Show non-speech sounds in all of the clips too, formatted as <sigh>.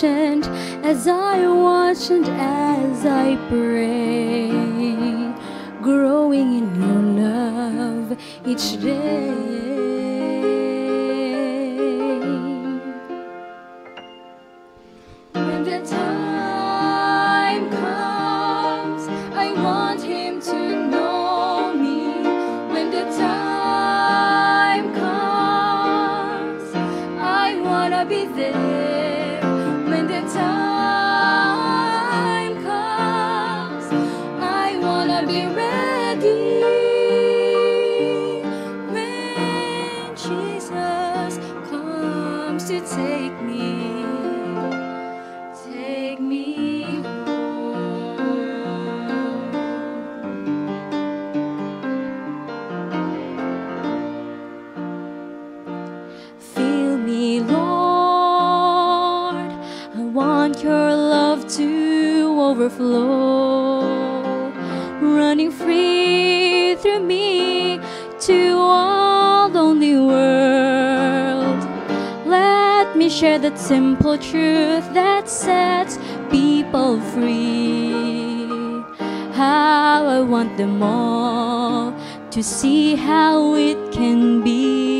patient as I watch and as I pray, growing in your love each day. simple truth that sets people free. How I want them all to see how it can be.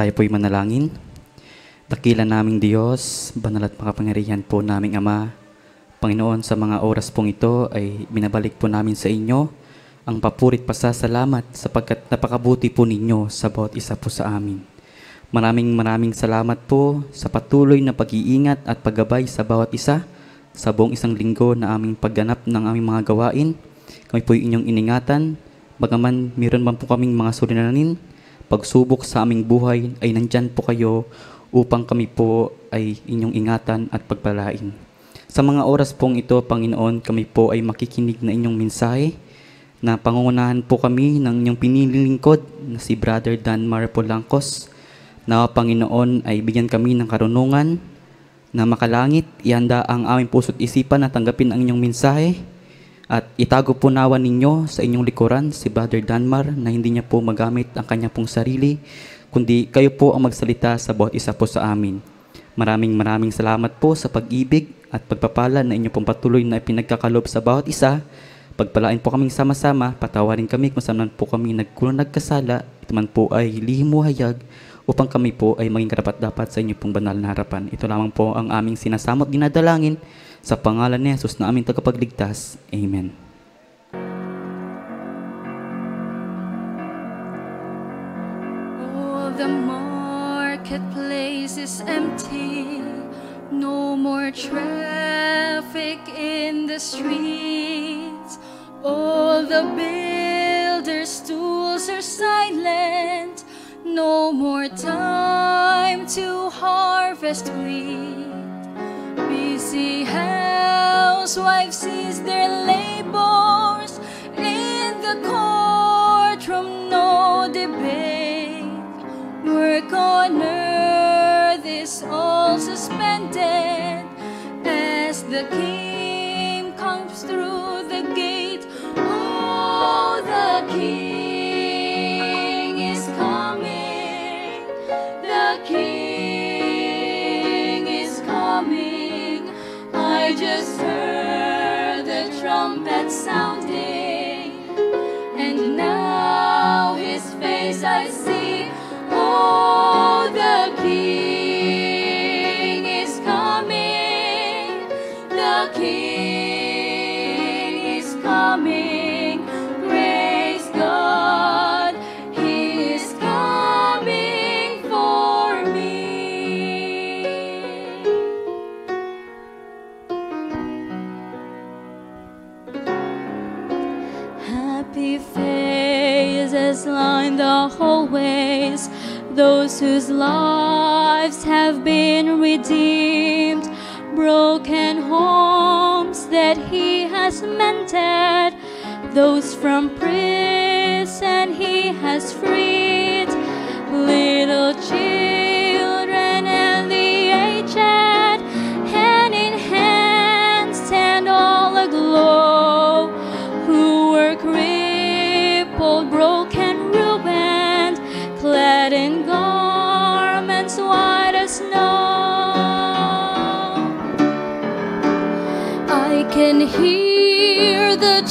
Tayo po'y manalangin. Dakila naming Diyos, banal at makapangyarihan po naming Ama. Panginoon, sa mga oras pong ito ay binabalik po namin sa inyo ang papurit pasasalamat sapagkat napakabuti po ninyo sa bawat isa po sa amin. Maraming maraming salamat po sa patuloy na pag-iingat at paggabay sa bawat isa sa buong isang linggo na aming pagganap ng aming mga gawain. Kami po inyong iningatan, bagaman mayroon man po kaming mga suliranin pagsubok sa aming buhay ay nandyan po kayo upang kami po ay inyong ingatan at pagpalain. Sa mga oras pong ito, Panginoon, kami po ay makikinig na inyong mensahe na pangungunahan po kami ng inyong pinilingkod na si Brother Dan Marapolangkos na Panginoon ay bigyan kami ng karunungan na makalangit, ihanda ang aming puso't isipan na tanggapin ang inyong mensahe at itago po nawa ninyo sa inyong likuran si Brother Danmar na hindi niya po magamit ang kanya pong sarili, kundi kayo po ang magsalita sa bawat isa po sa amin. Maraming maraming salamat po sa pag-ibig at pagpapala na inyo pong patuloy na pinagkakalob sa bawat isa. Pagpalain po kaming sama-sama, patawarin kami kung saan po kami nagkulang nagkasala, ito man po ay lihim hayag, upang kami po ay maging karapat dapat sa inyong pong banal na harapan. Ito lamang po ang aming sinasamot dinadalangin sa pangalan ni Jesus na aming tagapagligtas. Amen. Oh, the marketplace is empty. No more traffic in the streets. All the builders' tools are silent. No more time to harvest wheat. busy housewife sees their labors in the courtroom, no debate. Work on earth is all suspended as the king comes through the gate. Oh, the king. sounding, and now his face I see. Oh, happy faces line the hallways. Those whose lives have been redeemed, broken homes that he has mended, those from prison he has freed.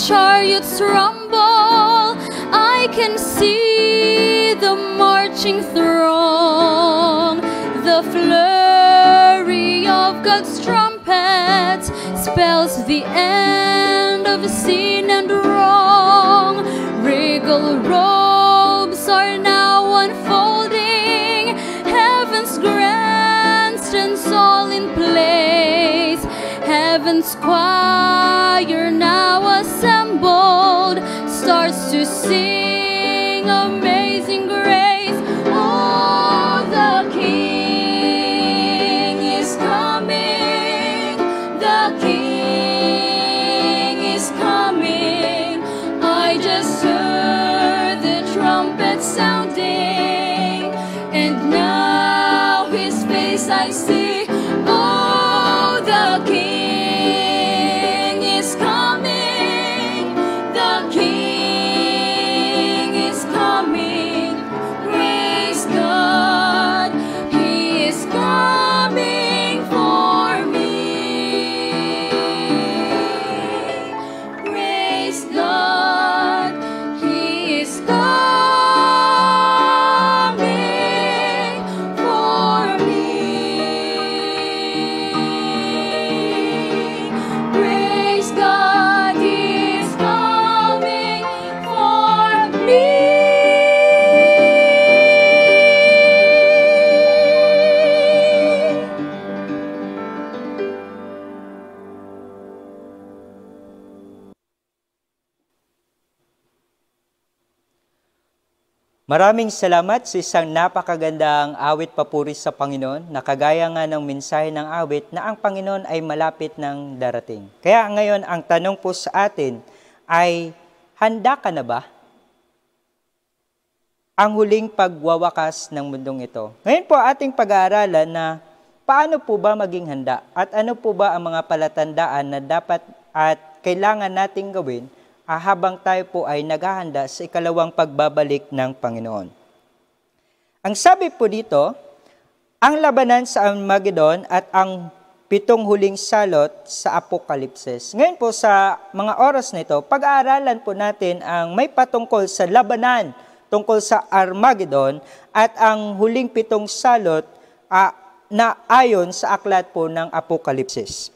chariots rumble, I can see the marching throng, the flurry of God's trumpet spells the end of sin and wrong. Regal robes are now unfolding, heaven's grandstands all in place, heaven's choir now to sing amazing grace. Maraming salamat sa isang napakagandang awit papuri sa Panginoon na kagaya nga ng mensahe ng awit na ang Panginoon ay malapit ng darating. Kaya ngayon ang tanong po sa atin ay handa ka na ba? Ang huling pagwawakas ng mundong ito. Ngayon po ating pag-aaralan na paano po ba maging handa at ano po ba ang mga palatandaan na dapat at kailangan nating gawin Ah, habang tayo po ay naghahanda sa ikalawang pagbabalik ng Panginoon. Ang sabi po dito, ang labanan sa Armageddon at ang pitong huling salot sa Apokalipsis. Ngayon po sa mga oras nito, pag-aaralan po natin ang may patungkol sa labanan tungkol sa Armageddon at ang huling pitong salot uh, na ayon sa aklat po ng Apokalipsis.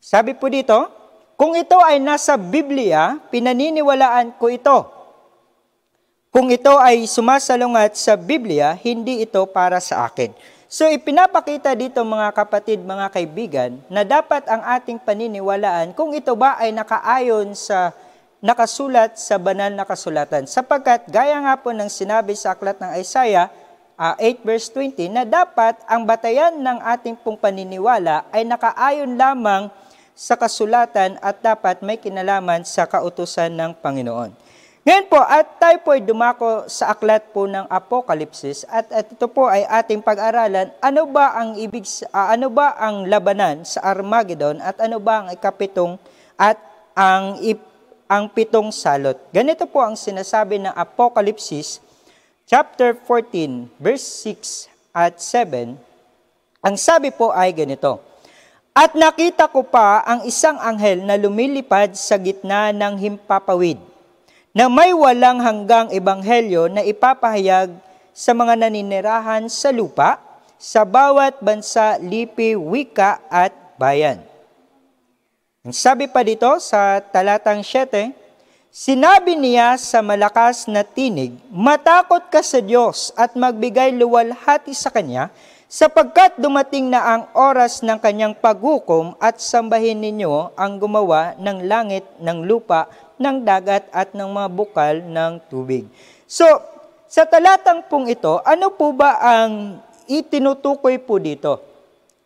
Sabi po dito, kung ito ay nasa Biblia, pinaniniwalaan ko ito. Kung ito ay sumasalungat sa Biblia, hindi ito para sa akin. So ipinapakita dito mga kapatid, mga kaibigan, na dapat ang ating paniniwalaan kung ito ba ay nakaayon sa nakasulat sa banal na kasulatan. Sapagkat gaya nga po ng sinabi sa aklat ng Isaiah, uh, ah, 8 verse 20 na dapat ang batayan ng ating pong paniniwala ay nakaayon lamang sa kasulatan at dapat may kinalaman sa kautusan ng Panginoon. Ngayon po, at tayo po ay dumako sa aklat po ng Apokalipsis at, at ito po ay ating pag-aralan ano ba ang ibig uh, ano ba ang labanan sa Armageddon at ano ba ang ikapitong at ang ip, ang pitong salot. Ganito po ang sinasabi ng Apokalipsis chapter 14 verse 6 at 7. Ang sabi po ay ganito. At nakita ko pa ang isang anghel na lumilipad sa gitna ng himpapawid, na may walang hanggang ebanghelyo na ipapahayag sa mga naninirahan sa lupa, sa bawat bansa, lipi, wika at bayan. Ang sabi pa dito sa talatang 7, Sinabi niya sa malakas na tinig, Matakot ka sa Diyos at magbigay luwalhati sa Kanya, sapagkat dumating na ang oras ng kanyang paghukom at sambahin ninyo ang gumawa ng langit, ng lupa, ng dagat at ng mga bukal ng tubig. So, sa talatang pong ito, ano po ba ang itinutukoy po dito?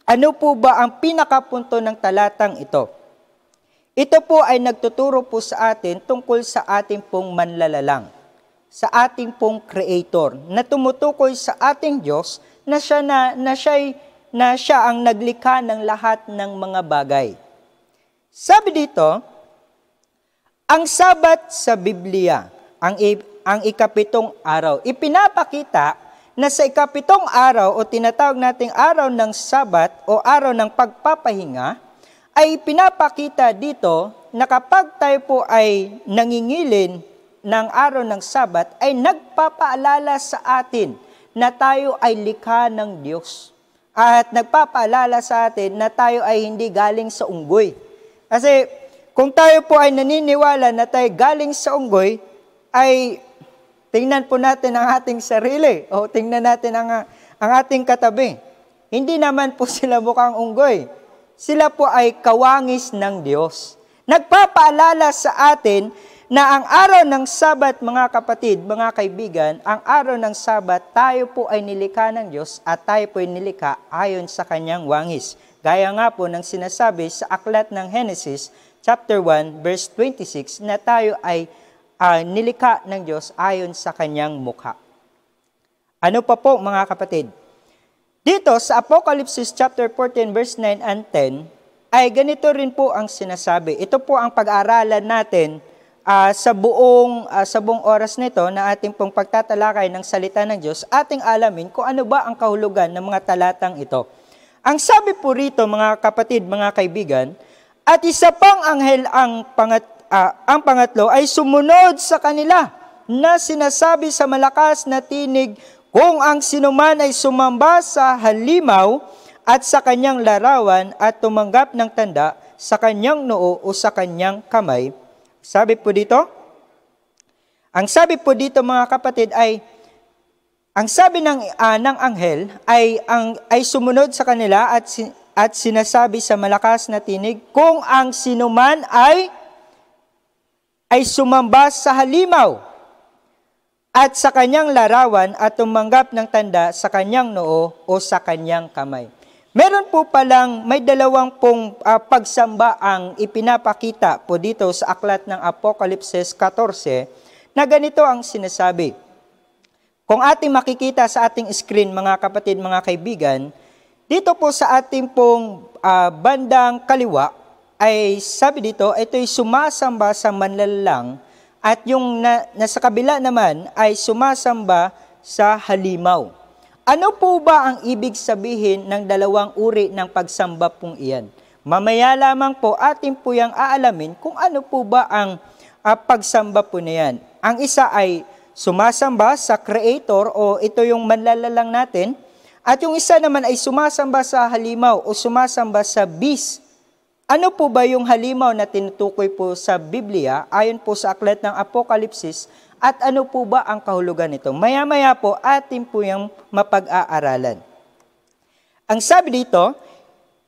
Ano po ba ang pinakapunto ng talatang ito? Ito po ay nagtuturo po sa atin tungkol sa ating pong manlalalang, sa ating pong creator na tumutukoy sa ating Diyos na siya na, na siya na siya ang naglikha ng lahat ng mga bagay. Sabi dito, ang Sabat sa Biblia, ang ang ikapitong araw, ipinapakita na sa ikapitong araw o tinatawag nating araw ng Sabat o araw ng pagpapahinga ay pinapakita dito na kapag tayo po ay nangingilin ng araw ng Sabat ay nagpapaalala sa atin na tayo ay likha ng Diyos. At nagpapaalala sa atin na tayo ay hindi galing sa unggoy. Kasi kung tayo po ay naniniwala na tayo galing sa unggoy, ay tingnan po natin ang ating sarili o tingnan natin ang, ang ating katabi. Hindi naman po <laughs> sila mukhang unggoy. Sila po ay kawangis ng Diyos. Nagpapaalala sa atin na ang araw ng Sabat, mga kapatid, mga kaibigan, ang araw ng Sabat, tayo po ay nilika ng Diyos at tayo po ay nilikha ayon sa kanyang wangis. Gaya nga po ng sinasabi sa aklat ng Genesis chapter 1 verse 26 na tayo ay uh, nilikha ng Diyos ayon sa kanyang mukha. Ano pa po mga kapatid? Dito sa Apocalypse chapter 14 verse 9 and 10 ay ganito rin po ang sinasabi. Ito po ang pag-aaralan natin uh, sa buong uh, sa buong oras nito na ating pong pagtatalakay ng salita ng Diyos, ating alamin kung ano ba ang kahulugan ng mga talatang ito. Ang sabi po rito mga kapatid, mga kaibigan, at isa pang anghel ang pangat uh, ang pangatlo ay sumunod sa kanila na sinasabi sa malakas na tinig kung ang sinuman ay sumamba sa halimaw at sa kanyang larawan at tumanggap ng tanda sa kanyang noo o sa kanyang kamay sabi po dito, ang sabi po dito mga kapatid ay ang sabi ng uh, ng anghel ay ang ay sumunod sa kanila at si, at sinasabi sa malakas na tinig kung ang sinuman ay ay sumamba sa halimaw at sa kanyang larawan at tumanggap ng tanda sa kanyang noo o sa kanyang kamay. Meron po palang may dalawang pong uh, pagsamba ang ipinapakita po dito sa aklat ng Apokalipsis 14 na ganito ang sinasabi. Kung ating makikita sa ating screen mga kapatid, mga kaibigan, dito po sa ating pong uh, bandang kaliwa ay sabi dito, ito'y sumasamba sa manlalang at yung na, nasa kabila naman ay sumasamba sa halimaw. Ano po ba ang ibig sabihin ng dalawang uri ng pagsamba pong iyan? Mamaya lamang po atin po yung aalamin kung ano po ba ang uh, pagsamba po na yan. Ang isa ay sumasamba sa Creator o ito yung manlalalang natin. At yung isa naman ay sumasamba sa halimaw o sumasamba sa beast. Ano po ba yung halimaw na tinutukoy po sa Biblia ayon po sa aklat ng Apokalipsis at ano po ba ang kahulugan nito? Maya-maya po atin po yung mapag-aaralan. Ang sabi dito,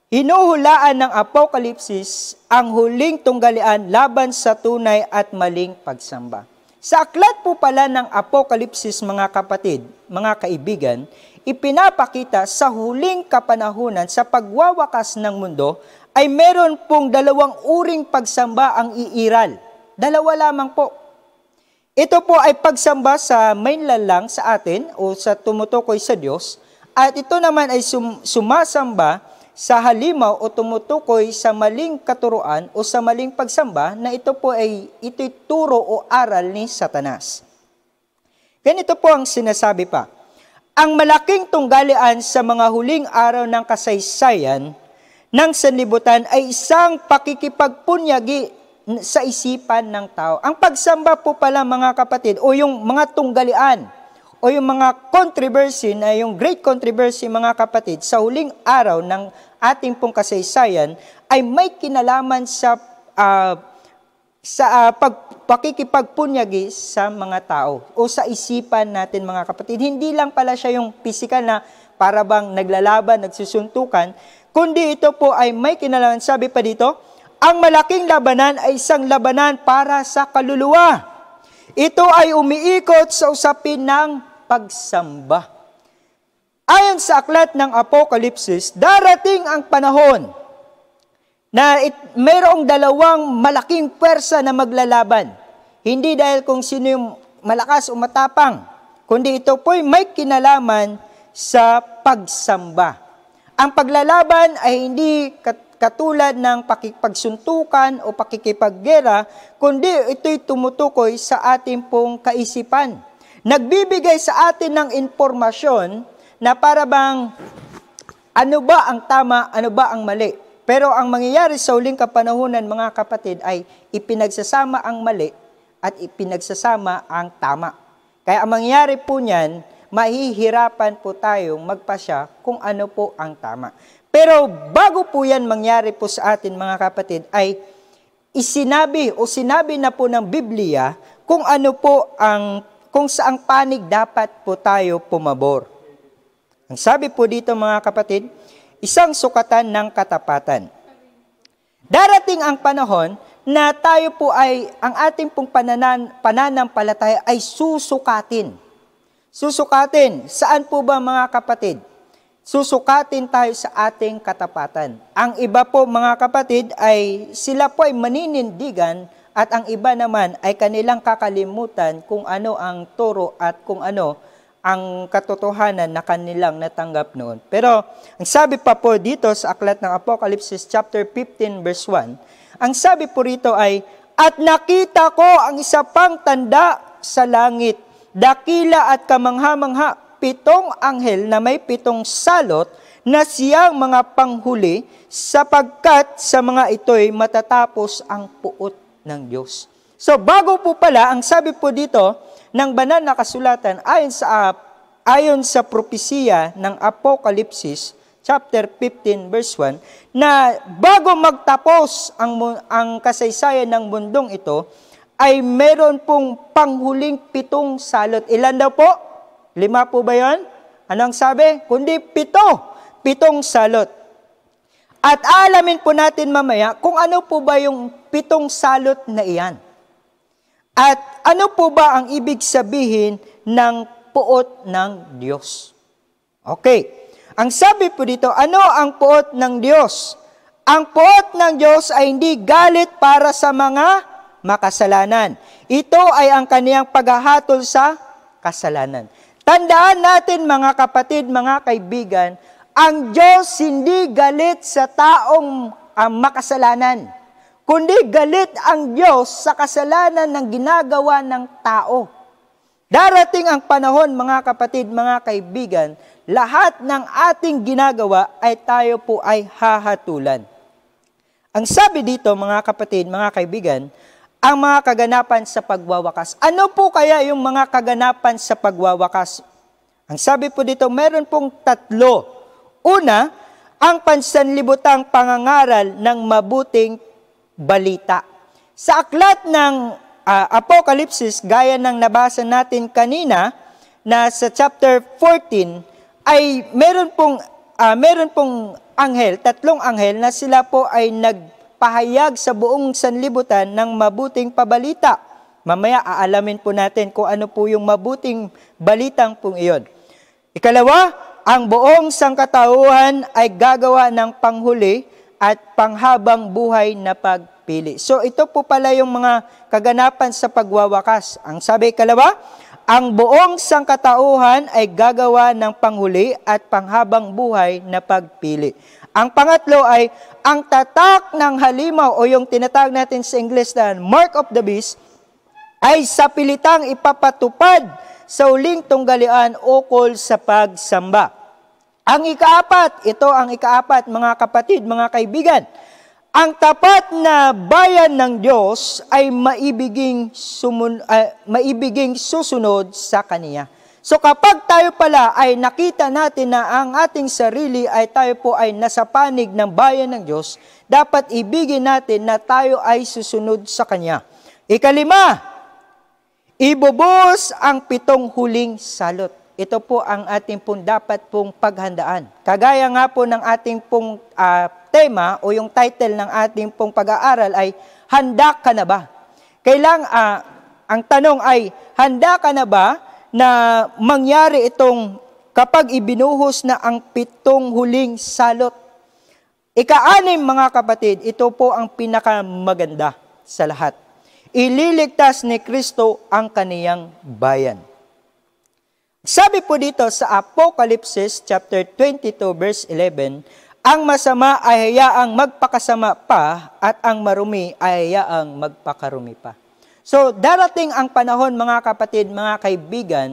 hinuhulaan ng Apokalipsis ang huling tunggalian laban sa tunay at maling pagsamba. Sa aklat po pala ng Apokalipsis mga kapatid, mga kaibigan, ipinapakita sa huling kapanahunan sa pagwawakas ng mundo ay meron pong dalawang uring pagsamba ang iiral. Dalawa lamang po ito po ay pagsamba sa mainland lang sa atin o sa tumutukoy sa Diyos at ito naman ay sum- sumasamba sa halimaw o tumutukoy sa maling katuruan o sa maling pagsamba na ito po ay ito'y turo o aral ni Satanas. Ganito po ang sinasabi pa. Ang malaking tunggalian sa mga huling araw ng kasaysayan ng sanlibutan ay isang pakikipagpunyagi sa isipan ng tao. Ang pagsamba po pala mga kapatid o yung mga tunggalian o yung mga controversy na yung great controversy mga kapatid sa huling araw ng ating pong kasaysayan ay may kinalaman sa uh, sa uh, pag, sa mga tao o sa isipan natin mga kapatid. Hindi lang pala siya yung physical na para bang naglalaban, nagsusuntukan, kundi ito po ay may kinalaman. Sabi pa dito, ang malaking labanan ay isang labanan para sa kaluluwa. Ito ay umiikot sa usapin ng pagsamba. Ayon sa aklat ng Apokalipsis, darating ang panahon na it, mayroong dalawang malaking pwersa na maglalaban. Hindi dahil kung sino yung malakas o matapang, kundi ito po'y may kinalaman sa pagsamba. Ang paglalaban ay hindi kat- katulad ng pakikipagsuntukan o pakikipaggera, kundi ito'y tumutukoy sa ating pong kaisipan. Nagbibigay sa atin ng impormasyon na para bang ano ba ang tama, ano ba ang mali. Pero ang mangyayari sa uling kapanahunan, mga kapatid, ay ipinagsasama ang mali at ipinagsasama ang tama. Kaya ang mangyayari po niyan, mahihirapan po tayong magpasya kung ano po ang tama. Pero bago po yan mangyari po sa atin mga kapatid ay isinabi o sinabi na po ng Biblia kung ano po ang kung saang panig dapat po tayo pumabor. Ang sabi po dito mga kapatid, isang sukatan ng katapatan. Darating ang panahon na tayo po ay, ang ating pong pananan, pananampalataya ay susukatin. Susukatin. Saan po ba mga kapatid? susukatin tayo sa ating katapatan. Ang iba po mga kapatid ay sila po ay maninindigan at ang iba naman ay kanilang kakalimutan kung ano ang turo at kung ano ang katotohanan na kanilang natanggap noon. Pero ang sabi pa po dito sa aklat ng Apocalypse chapter 15 verse 1, ang sabi po rito ay, At nakita ko ang isa pang tanda sa langit, dakila at kamangha-mangha, pitong anghel na may pitong salot na siyang mga panghuli sapagkat sa mga ito'y matatapos ang puot ng Diyos. So bago po pala, ang sabi po dito ng banal na kasulatan ayon sa, ayon sa propesiya ng Apokalipsis, chapter 15 verse 1 na bago magtapos ang ang kasaysayan ng mundong ito ay meron pong panghuling pitong salot. Ilan daw po? Lima po ba yun? Anong sabi? Kundi pito. Pitong salot. At alamin po natin mamaya kung ano po ba yung pitong salot na iyan. At ano po ba ang ibig sabihin ng puot ng Diyos? Okay. Ang sabi po dito, ano ang puot ng Diyos? Ang puot ng Diyos ay hindi galit para sa mga makasalanan. Ito ay ang kaniyang paghahatol sa kasalanan. Tandaan natin mga kapatid, mga kaibigan, ang Diyos hindi galit sa taong ang ah, makasalanan, kundi galit ang Diyos sa kasalanan ng ginagawa ng tao. Darating ang panahon, mga kapatid, mga kaibigan, lahat ng ating ginagawa ay tayo po ay hahatulan. Ang sabi dito, mga kapatid, mga kaibigan, ang mga kaganapan sa pagwawakas. Ano po kaya yung mga kaganapan sa pagwawakas? Ang sabi po dito, meron pong tatlo. Una, ang pansanlibutang pangangaral ng mabuting balita. Sa aklat ng uh, Apokalipsis, gaya ng nabasa natin kanina, na sa chapter 14, ay meron pong, uh, meron pong anghel, tatlong anghel, na sila po ay nag nagpahayag sa buong sanlibutan ng mabuting pabalita. Mamaya aalamin po natin kung ano po yung mabuting balitang pong iyon. Ikalawa, ang buong sangkatauhan ay gagawa ng panghuli at panghabang buhay na pagpili. So ito po pala yung mga kaganapan sa pagwawakas. Ang sabi kalawa, ang buong sangkatauhan ay gagawa ng panghuli at panghabang buhay na pagpili. Ang pangatlo ay ang tatak ng halimaw o yung tinatawag natin sa English na mark of the beast ay sa pilitang ipapatupad sa uling tunggalian ukol sa pagsamba. Ang ikaapat, ito ang ikaapat mga kapatid, mga kaibigan, ang tapat na bayan ng Diyos ay maibiging, sumun, uh, maibiging susunod sa Kaniya. So kapag tayo pala ay nakita natin na ang ating sarili ay tayo po ay nasa panig ng bayan ng Diyos, dapat ibigin natin na tayo ay susunod sa Kanya. Ikalima, ibubuhos ang pitong huling salot. Ito po ang ating pong dapat pong paghandaan. Kagaya nga po ng ating pong uh, tema o yung title ng ating pong pag-aaral ay Handa ka na ba? Kailang uh, ang tanong ay handa ka na ba na mangyari itong kapag ibinuhos na ang pitong huling salot. Ikaanim mga kapatid, ito po ang pinakamaganda sa lahat. Ililigtas ni Kristo ang kaniyang bayan. Sabi po dito sa Apocalypse chapter 22 verse 11, ang masama ay hayaang magpakasama pa at ang marumi ay hayaang magpakarumi pa. So, darating ang panahon, mga kapatid, mga kaibigan,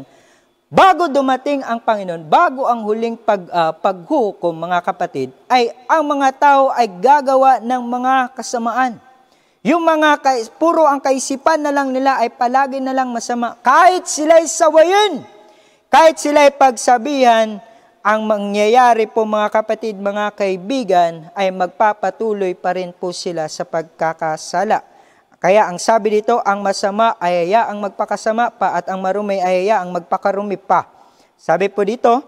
bago dumating ang Panginoon, bago ang huling pag, uh, paghukom, mga kapatid, ay ang mga tao ay gagawa ng mga kasamaan. Yung mga puro ang kaisipan na lang nila ay palagi na lang masama. Kahit sila'y sawayin, kahit sila'y pagsabihan, ang mangyayari po mga kapatid, mga kaibigan, ay magpapatuloy pa rin po sila sa pagkakasala. Kaya ang sabi dito, ang masama ay aya ang magpakasama pa at ang marumi ay aya ang magpakarumi pa. Sabi po dito,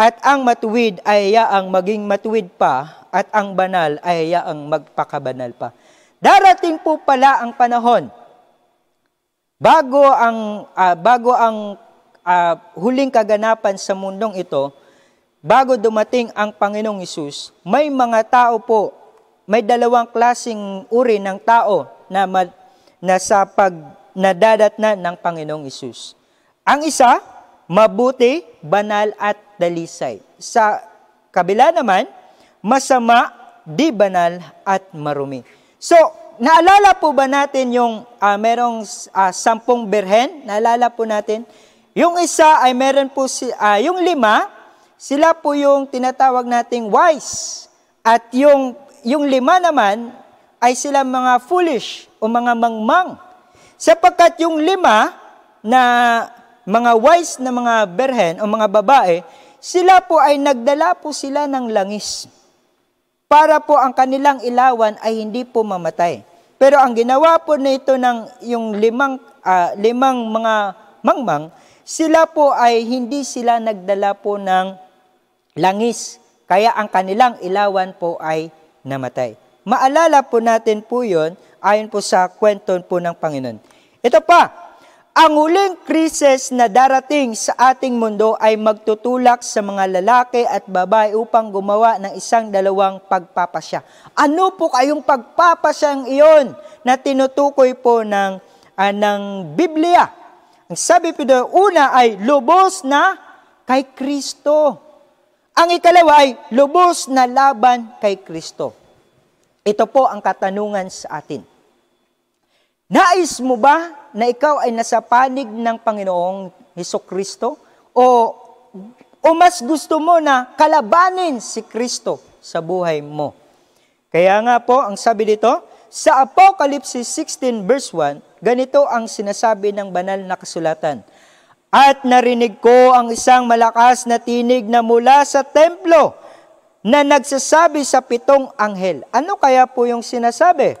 at ang matuwid ay aya ang maging matuwid pa at ang banal ay aya ang magpakabanal pa. Darating po pala ang panahon bago ang uh, bago ang uh, huling kaganapan sa mundong ito, bago dumating ang Panginoong Isus, may mga tao po, may dalawang klasing uri ng tao na, ma, na sa pag nadadatna ng Panginoong Isus. Ang isa, mabuti, banal at dalisay. Sa kabila naman, masama, di banal at marumi. So, naalala po ba natin yung uh, merong uh, sampung berhen? Naalala po natin? Yung isa ay meron po, si, uh, yung lima, sila po yung tinatawag nating wise. At yung, yung lima naman ay sila mga foolish o mga mangmang. Sapagkat yung lima na mga wise na mga berhen o mga babae, sila po ay nagdala po sila ng langis para po ang kanilang ilawan ay hindi po mamatay. Pero ang ginawa po nito ng yung limang, uh, limang mga mangmang, sila po ay hindi sila nagdala po ng langis. Kaya ang kanilang ilawan po ay namatay. Maalala po natin po yun ayon po sa kwento po ng Panginoon. Ito pa, ang huling krisis na darating sa ating mundo ay magtutulak sa mga lalaki at babae upang gumawa ng isang dalawang pagpapasya. Ano po kayong pagpapasyang iyon na tinutukoy po ng, uh, ng Biblia? Ang sabi po doon, una ay lubos na kay Kristo. Ang ikalawa ay lubos na laban kay Kristo. Ito po ang katanungan sa atin. Nais mo ba na ikaw ay nasa panig ng Panginoong Heso Kristo? O, o mas gusto mo na kalabanin si Kristo sa buhay mo? Kaya nga po, ang sabi dito, sa Apocalypse 16 verse 1, ganito ang sinasabi ng banal na kasulatan. At narinig ko ang isang malakas na tinig na mula sa templo na nagsasabi sa pitong anghel. Ano kaya po yung sinasabi?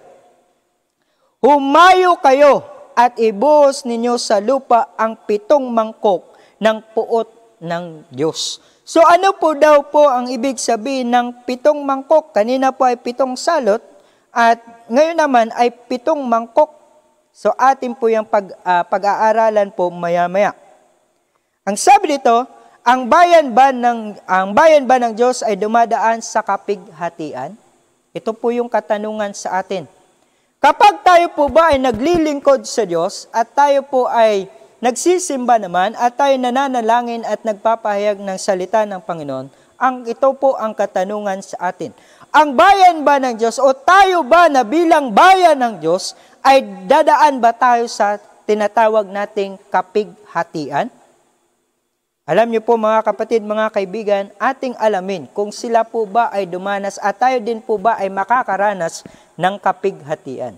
Humayo kayo at ibuhos ninyo sa lupa ang pitong mangkok ng puot ng Diyos. So ano po daw po ang ibig sabihin ng pitong mangkok? Kanina po ay pitong salot at ngayon naman ay pitong mangkok. So atin po yung pag, uh, pag-aaralan po maya-maya. Ang sabi dito, ang bayan ba ng ang bayan ba ng Diyos ay dumadaan sa kapighatian? Ito po yung katanungan sa atin. Kapag tayo po ba ay naglilingkod sa Diyos at tayo po ay nagsisimba naman at tayo nananalangin at nagpapahayag ng salita ng Panginoon, ang ito po ang katanungan sa atin. Ang bayan ba ng Diyos o tayo ba na bilang bayan ng Diyos ay dadaan ba tayo sa tinatawag nating kapighatian? Alam niyo po mga kapatid, mga kaibigan, ating alamin kung sila po ba ay dumanas at tayo din po ba ay makakaranas ng kapighatian.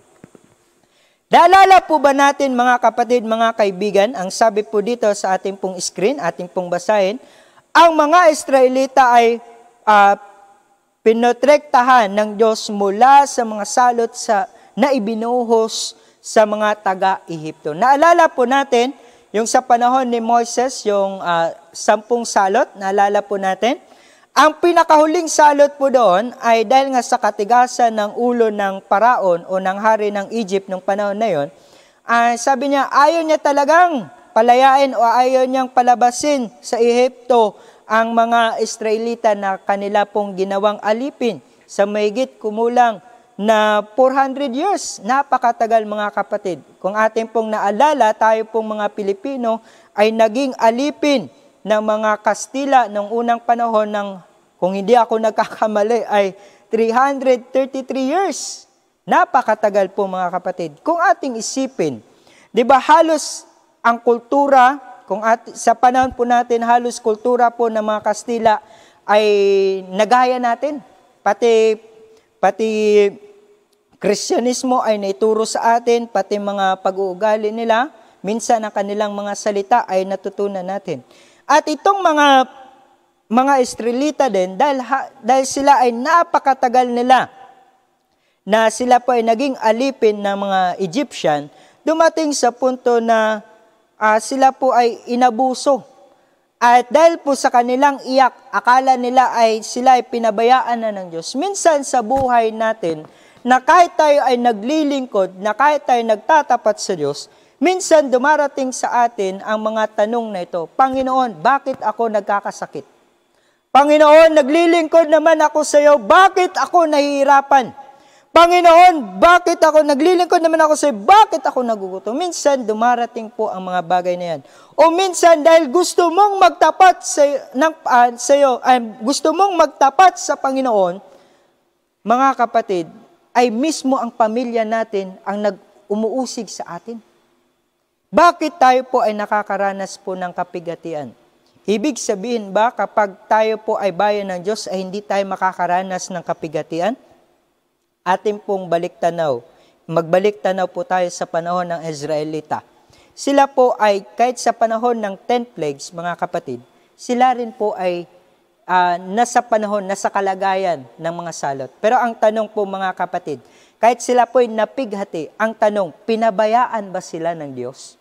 Daalala po ba natin mga kapatid, mga kaibigan, ang sabi po dito sa ating pong screen, ating pong basahin, ang mga Israelita ay uh, ah, pinotrektahan ng Diyos mula sa mga salot sa, na ibinuhos sa mga taga-Ehipto. Naalala po natin, yung sa panahon ni Moises, yung uh, sampung salot, naalala po natin. Ang pinakahuling salot po doon ay dahil nga sa katigasan ng ulo ng paraon o ng hari ng Egypt nung panahon na yon, uh, ah, sabi niya, ayaw niya talagang palayain o ayaw niyang palabasin sa Ehipto ang mga Israelita na kanila pong ginawang alipin sa mayigit kumulang na 400 years. Napakatagal mga kapatid. Kung atin pong naalala, tayo pong mga Pilipino ay naging alipin ng mga Kastila noong unang panahon ng, kung hindi ako nagkakamali, ay 333 years. Napakatagal po mga kapatid. Kung ating isipin, di ba halos ang kultura, kung at, sa panahon po natin, halos kultura po ng mga Kastila ay nagaya natin. Pati, pati Kristyanismo ay naituro sa atin, pati mga pag-uugali nila, minsan ang kanilang mga salita ay natutunan natin. At itong mga mga Estrelita din, dahil, ha, dahil sila ay napakatagal nila, na sila po ay naging alipin ng mga Egyptian, dumating sa punto na uh, sila po ay inabuso. At dahil po sa kanilang iyak, akala nila ay sila ay pinabayaan na ng Diyos. Minsan sa buhay natin, na kahit tayo ay naglilingkod, na kahit tayo nagtatapat sa Diyos, minsan dumarating sa atin ang mga tanong na ito, Panginoon, bakit ako nagkakasakit? Panginoon, naglilingkod naman ako sa iyo, bakit ako nahihirapan? Panginoon, bakit ako naglilingkod naman ako sa iyo? Bakit ako nagugutom? Minsan dumarating po ang mga bagay na yan. O minsan dahil gusto mong magtapat sa ng uh, ah, sa iyo, uh, um, gusto mong magtapat sa Panginoon, mga kapatid, ay mismo ang pamilya natin ang nag-umuusig sa atin. Bakit tayo po ay nakakaranas po ng kapigatian? Ibig sabihin ba kapag tayo po ay bayan ng Diyos ay hindi tayo makakaranas ng kapigatian? Atin pong balik tanaw. Magbalik tanaw po tayo sa panahon ng Israelita. Sila po ay kahit sa panahon ng 10 plagues, mga kapatid, sila rin po ay uh, ah, nasa panahon, nasa kalagayan ng mga salot. Pero ang tanong po mga kapatid, kahit sila po'y napighati, ang tanong, pinabayaan ba sila ng Diyos?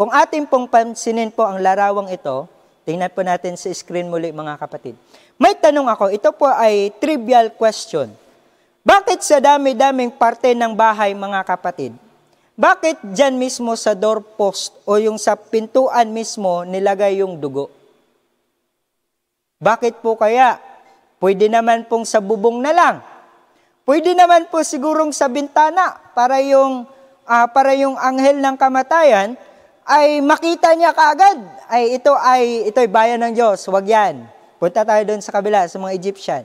Kung ating pong pansinin po ang larawang ito, tingnan po natin sa screen muli mga kapatid. May tanong ako, ito po ay trivial question. Bakit sa dami-daming parte ng bahay mga kapatid, bakit dyan mismo sa doorpost o yung sa pintuan mismo nilagay yung dugo? Bakit po kaya? Pwede naman pong sa bubong na lang. Pwede naman po sigurong sa bintana para yung uh, para yung anghel ng kamatayan ay makita niya kaagad. Ay ito ay ito'y bayan ng Diyos, wag 'yan. Punta tayo doon sa kabila sa mga Egyptian.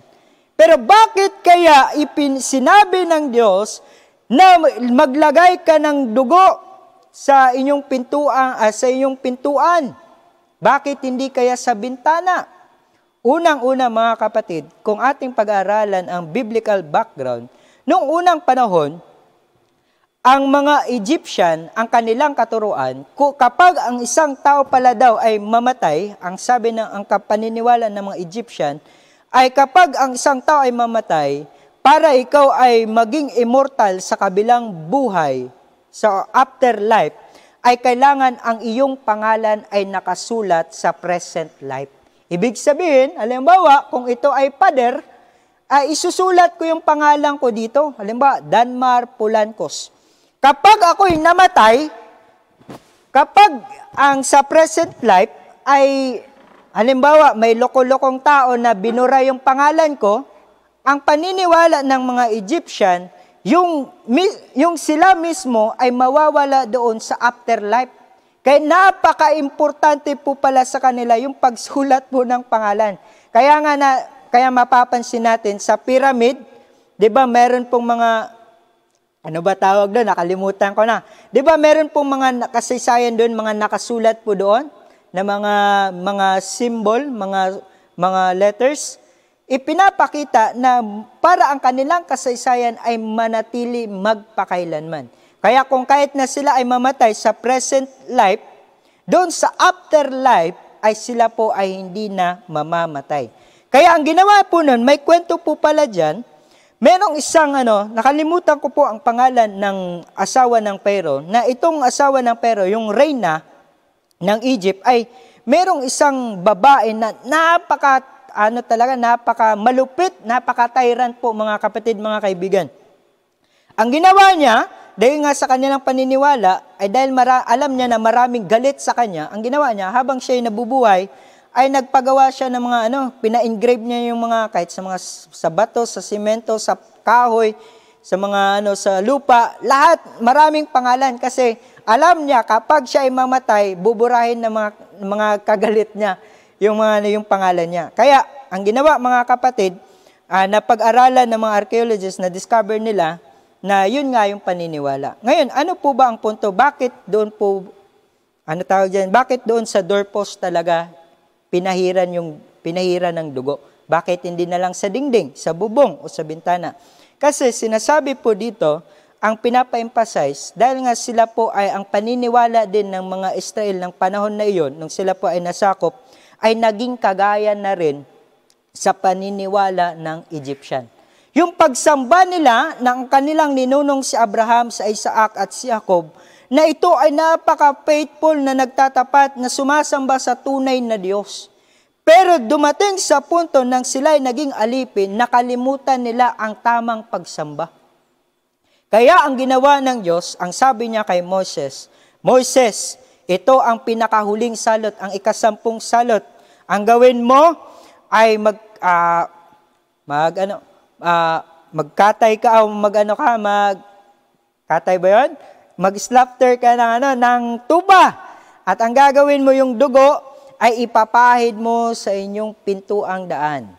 Pero bakit kaya ipin sinabi ng Diyos na maglagay ka ng dugo sa inyong pintuan uh, ah, sa inyong pintuan? Bakit hindi kaya sa bintana? Unang-una mga kapatid, kung ating pag aaralan ang biblical background, nung unang panahon, ang mga Egyptian, ang kanilang katuruan, kapag ang isang tao pala daw ay mamatay, ang sabi ng ang paniniwala ng mga Egyptian, ay kapag ang isang tao ay mamatay, para ikaw ay maging immortal sa kabilang buhay, sa afterlife, ay kailangan ang iyong pangalan ay nakasulat sa present life. Ibig sabihin, halimbawa, kung ito ay pader, ay ah, isusulat ko yung pangalan ko dito. Halimbawa, Danmar Pulancos. Kapag ako'y namatay, kapag ang sa present life ay, halimbawa, may loko-lokong tao na binura yung pangalan ko, ang paniniwala ng mga Egyptian, yung, yung sila mismo ay mawawala doon sa afterlife. Kaya napaka-importante po pala sa kanila yung pagsulat po ng pangalan. Kaya nga na, kaya mapapansin natin sa pyramid, 'di ba, meron pong mga ano ba tawag doon? Nakalimutan ko na. 'Di ba meron pong mga kasaysayan doon, mga nakasulat po doon na mga mga symbol, mga mga letters ipinapakita na para ang kanilang kasaysayan ay manatili magpakailanman. Kaya kung kahit na sila ay mamatay sa present life, doon sa afterlife ay sila po ay hindi na mamamatay. Kaya ang ginawa po nun, may kwento po pala dyan, merong isang ano, nakalimutan ko po ang pangalan ng asawa ng Pero, na itong asawa ng Pero, yung Reyna ng Egypt, ay merong isang babae na napaka, ano talaga, napaka malupit, napaka tyrant po mga kapatid, mga kaibigan. Ang ginawa niya, dahil nga sa kanilang paniniwala, ay dahil mara- alam niya na maraming galit sa kanya, ang ginawa niya habang siya ay nabubuhay, ay nagpagawa siya ng mga ano, pina-engrave niya yung mga kahit sa mga sa bato, sa simento, sa kahoy, sa mga ano sa lupa, lahat maraming pangalan kasi alam niya kapag siya ay mamatay, buburahin ng mga mga kagalit niya yung mga ano, yung pangalan niya. Kaya ang ginawa mga kapatid, uh, ah, pag aralan ng mga archaeologists na discover nila na yun nga yung paniniwala. Ngayon, ano po ba ang punto? Bakit doon po, ano tawag dyan? Bakit doon sa doorpost talaga pinahiran yung, pinahiran ng dugo? Bakit hindi na lang sa dingding, sa bubong o sa bintana? Kasi sinasabi po dito, ang pinapa-emphasize, dahil nga sila po ay ang paniniwala din ng mga Israel ng panahon na iyon, nung sila po ay nasakop, ay naging kagaya na rin sa paniniwala ng Egyptian. Yung pagsamba nila ng kanilang ninunong si Abraham si Isaac at si Jacob, na ito ay napaka-faithful na nagtatapat na sumasamba sa tunay na Diyos. Pero dumating sa punto nang sila ay naging alipin, nakalimutan nila ang tamang pagsamba. Kaya ang ginawa ng Diyos, ang sabi niya kay Moses, Moses, ito ang pinakahuling salot, ang ikasampung salot. Ang gawin mo ay mag, uh, mag ano, uh, magkatay ka o ah, magano ka, mag katay ba 'yon? mag ka ng ano ng tuba. At ang gagawin mo yung dugo ay ipapahid mo sa inyong pintuang daan.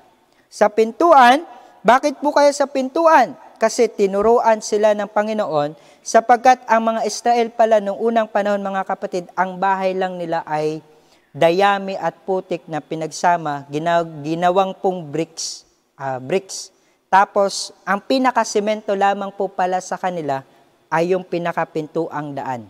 Sa pintuan, bakit po kaya sa pintuan? Kasi tinuruan sila ng Panginoon sapagkat ang mga Israel pala noong unang panahon mga kapatid, ang bahay lang nila ay dayami at putik na pinagsama, ginaw, ginawang pong bricks. Uh, bricks. Tapos, ang pinakasimento lamang po pala sa kanila ay yung pinakapintuang daan.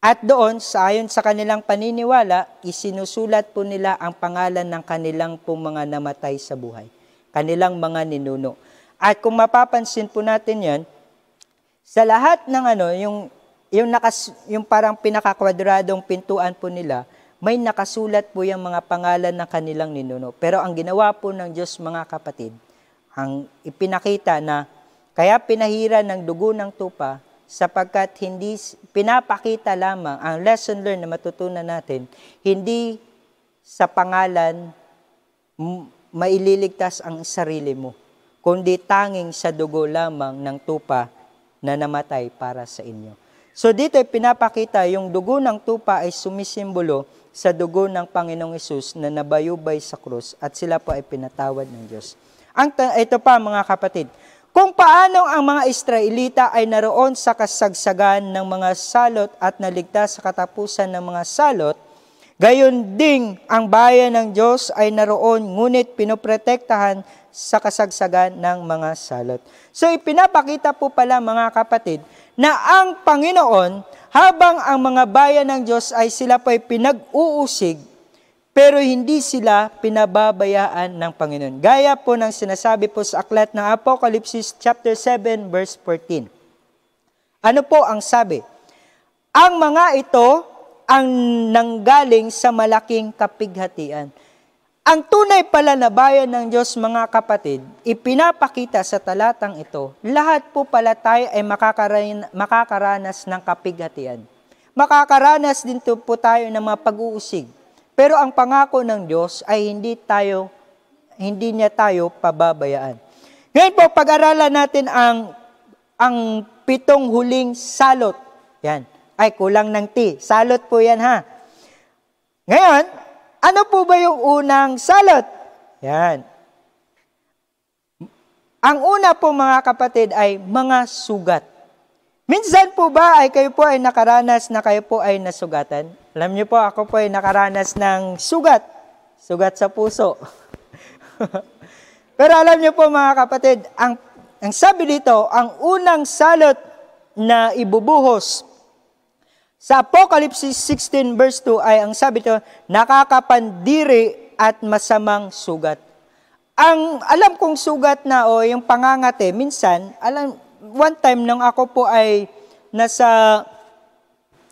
At doon, sa ayon sa kanilang paniniwala, isinusulat po nila ang pangalan ng kanilang pong mga namatay sa buhay, kanilang mga ninuno. At kung mapapansin po natin yan, sa lahat ng ano, yung, yung, nakas, yung parang pinakakwadradong pintuan po nila, may nakasulat po yung mga pangalan ng kanilang ninuno. Pero ang ginawa po ng Diyos, mga kapatid, ang ipinakita na kaya pinahira ng dugo ng tupa sapagkat hindi pinapakita lamang ang lesson learned na matutunan natin, hindi sa pangalan maililigtas ang sarili mo, kundi tanging sa dugo lamang ng tupa na namatay para sa inyo. So dito ay pinapakita yung dugo ng tupa ay sumisimbolo sa dugo ng Panginoong Isus na nabayubay sa krus at sila po ay pinatawad ng Diyos. Ang ito pa mga kapatid, kung paano ang mga Israelita ay naroon sa kasagsagan ng mga salot at naligtas sa katapusan ng mga salot, gayon ding ang bayan ng Diyos ay naroon ngunit pinoprotektahan sa kasagsagan ng mga salot. So ipinapakita po pala mga kapatid na ang Panginoon habang ang mga bayan ng Diyos ay sila pa'y pinag-uusig pero hindi sila pinababayaan ng Panginoon. Gaya po ng sinasabi po sa aklat ng Apokalipsis chapter 7 verse 14. Ano po ang sabi? Ang mga ito ang nanggaling sa malaking kapighatian. Ang tunay pala na bayan ng Diyos mga kapatid, ipinapakita sa talatang ito, lahat po pala tayo ay makakaranas ng kapighatian. Makakaranas din po tayo ng mga pag-uusig pero ang pangako ng Diyos ay hindi tayo hindi niya tayo pababayaan. Ngayon po, pag-aralan natin ang ang pitong huling salot. Yan. Ay, kulang ng T. Salot po yan ha. Ngayon, ano po ba yung unang salot? Yan. Ang una po mga kapatid ay mga sugat. Minsan po ba ay kayo po ay nakaranas na kayo po ay nasugatan? Alam niyo po, ako po ay nakaranas ng sugat. Sugat sa puso. <laughs> Pero alam niyo po mga kapatid, ang, ang sabi dito, ang unang salot na ibubuhos sa Apocalypse 16 verse 2 ay ang sabi dito, nakakapandiri at masamang sugat. Ang alam kong sugat na o oh, yung pangangate, minsan, alam, one time nang ako po ay nasa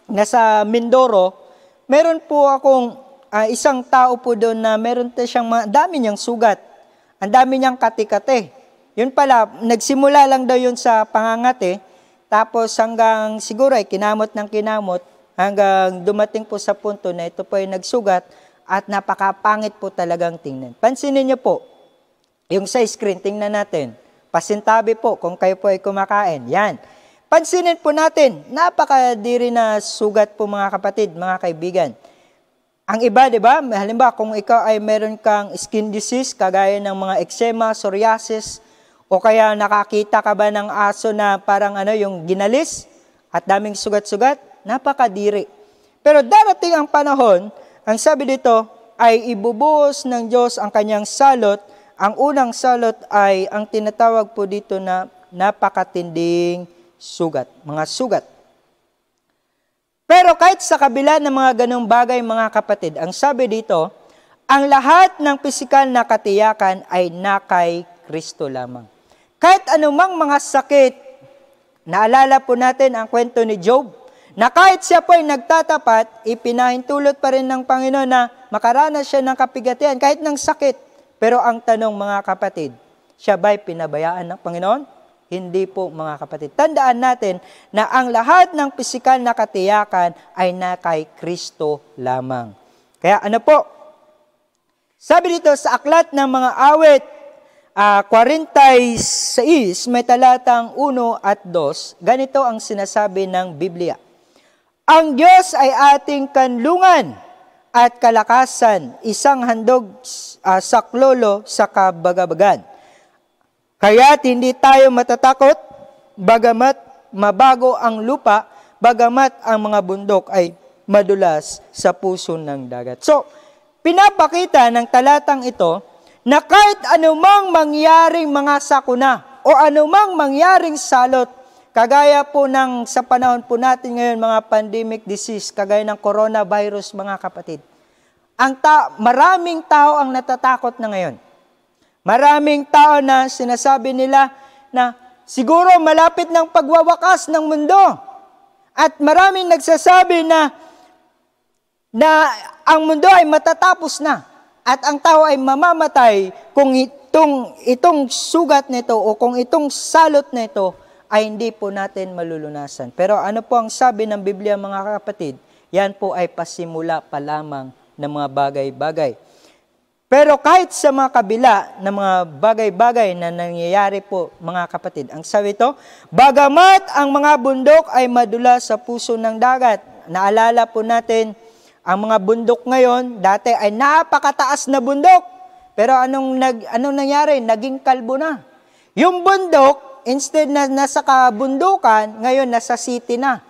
nasa Mindoro, meron po akong uh, isang tao po doon na meron ta siyang mga, dami niyang sugat. Ang dami niyang katikate. Yun pala, nagsimula lang daw yun sa pangangate. Tapos hanggang siguro ay kinamot ng kinamot hanggang dumating po sa punto na ito po ay nagsugat at napakapangit po talagang tingnan. Pansinin niyo po, yung sa screen, tingnan natin. Pasintabi po kung kayo po ay kumakain. Yan. Pansinin po natin, napakadiri na sugat po mga kapatid, mga kaibigan. Ang iba, di ba? Halimbawa, kung ikaw ay meron kang skin disease, kagaya ng mga eczema, psoriasis, o kaya nakakita ka ba ng aso na parang ano, yung ginalis, at daming sugat-sugat, napakadiri. Pero darating ang panahon, ang sabi dito, ay ibubuhos ng Diyos ang kanyang salot. Ang unang salot ay ang tinatawag po dito na napakatinding sugat, mga sugat. Pero kahit sa kabila ng mga ganong bagay mga kapatid, ang sabi dito, ang lahat ng pisikal na katiyakan ay nakay Kristo lamang. Kahit anumang mga sakit, naalala po natin ang kwento ni Job, na kahit siya po ay nagtatapat, ipinahintulot pa rin ng Panginoon na makaranas siya ng kapigatian kahit ng sakit. Pero ang tanong mga kapatid, siya ba'y pinabayaan ng Panginoon? Hindi po mga kapatid. Tandaan natin na ang lahat ng pisikal na katiyakan ay na kay Kristo lamang. Kaya ano po? Sabi dito sa aklat ng mga awit uh, ah, 46, may talatang 1 at 2, ganito ang sinasabi ng Biblia. Ang Diyos ay ating kanlungan at kalakasan, isang handog uh, sa sa kabagabagan. Kaya hindi tayo matatakot, bagamat mabago ang lupa, bagamat ang mga bundok ay madulas sa puso ng dagat. So, pinapakita ng talatang ito na kahit anumang mangyaring mga sakuna o anumang mangyaring salot, kagaya po ng sa panahon po natin ngayon mga pandemic disease, kagaya ng coronavirus mga kapatid, ang ta- maraming tao ang natatakot na ngayon. Maraming tao na sinasabi nila na siguro malapit ng pagwawakas ng mundo. At maraming nagsasabi na na ang mundo ay matatapos na at ang tao ay mamamatay kung itong itong sugat nito o kung itong salot nito ay hindi po natin malulunasan. Pero ano po ang sabi ng Biblia mga kapatid? Yan po ay pasimula pa lamang ng mga bagay-bagay. Pero kahit sa mga kabila ng mga bagay-bagay na nangyayari po, mga kapatid, ang sabi ito, bagamat ang mga bundok ay madula sa puso ng dagat, naalala po natin, ang mga bundok ngayon, dati ay napakataas na bundok. Pero anong, nag, anong nangyari? Naging kalbo na. Yung bundok, instead na nasa kabundukan, ngayon nasa city na.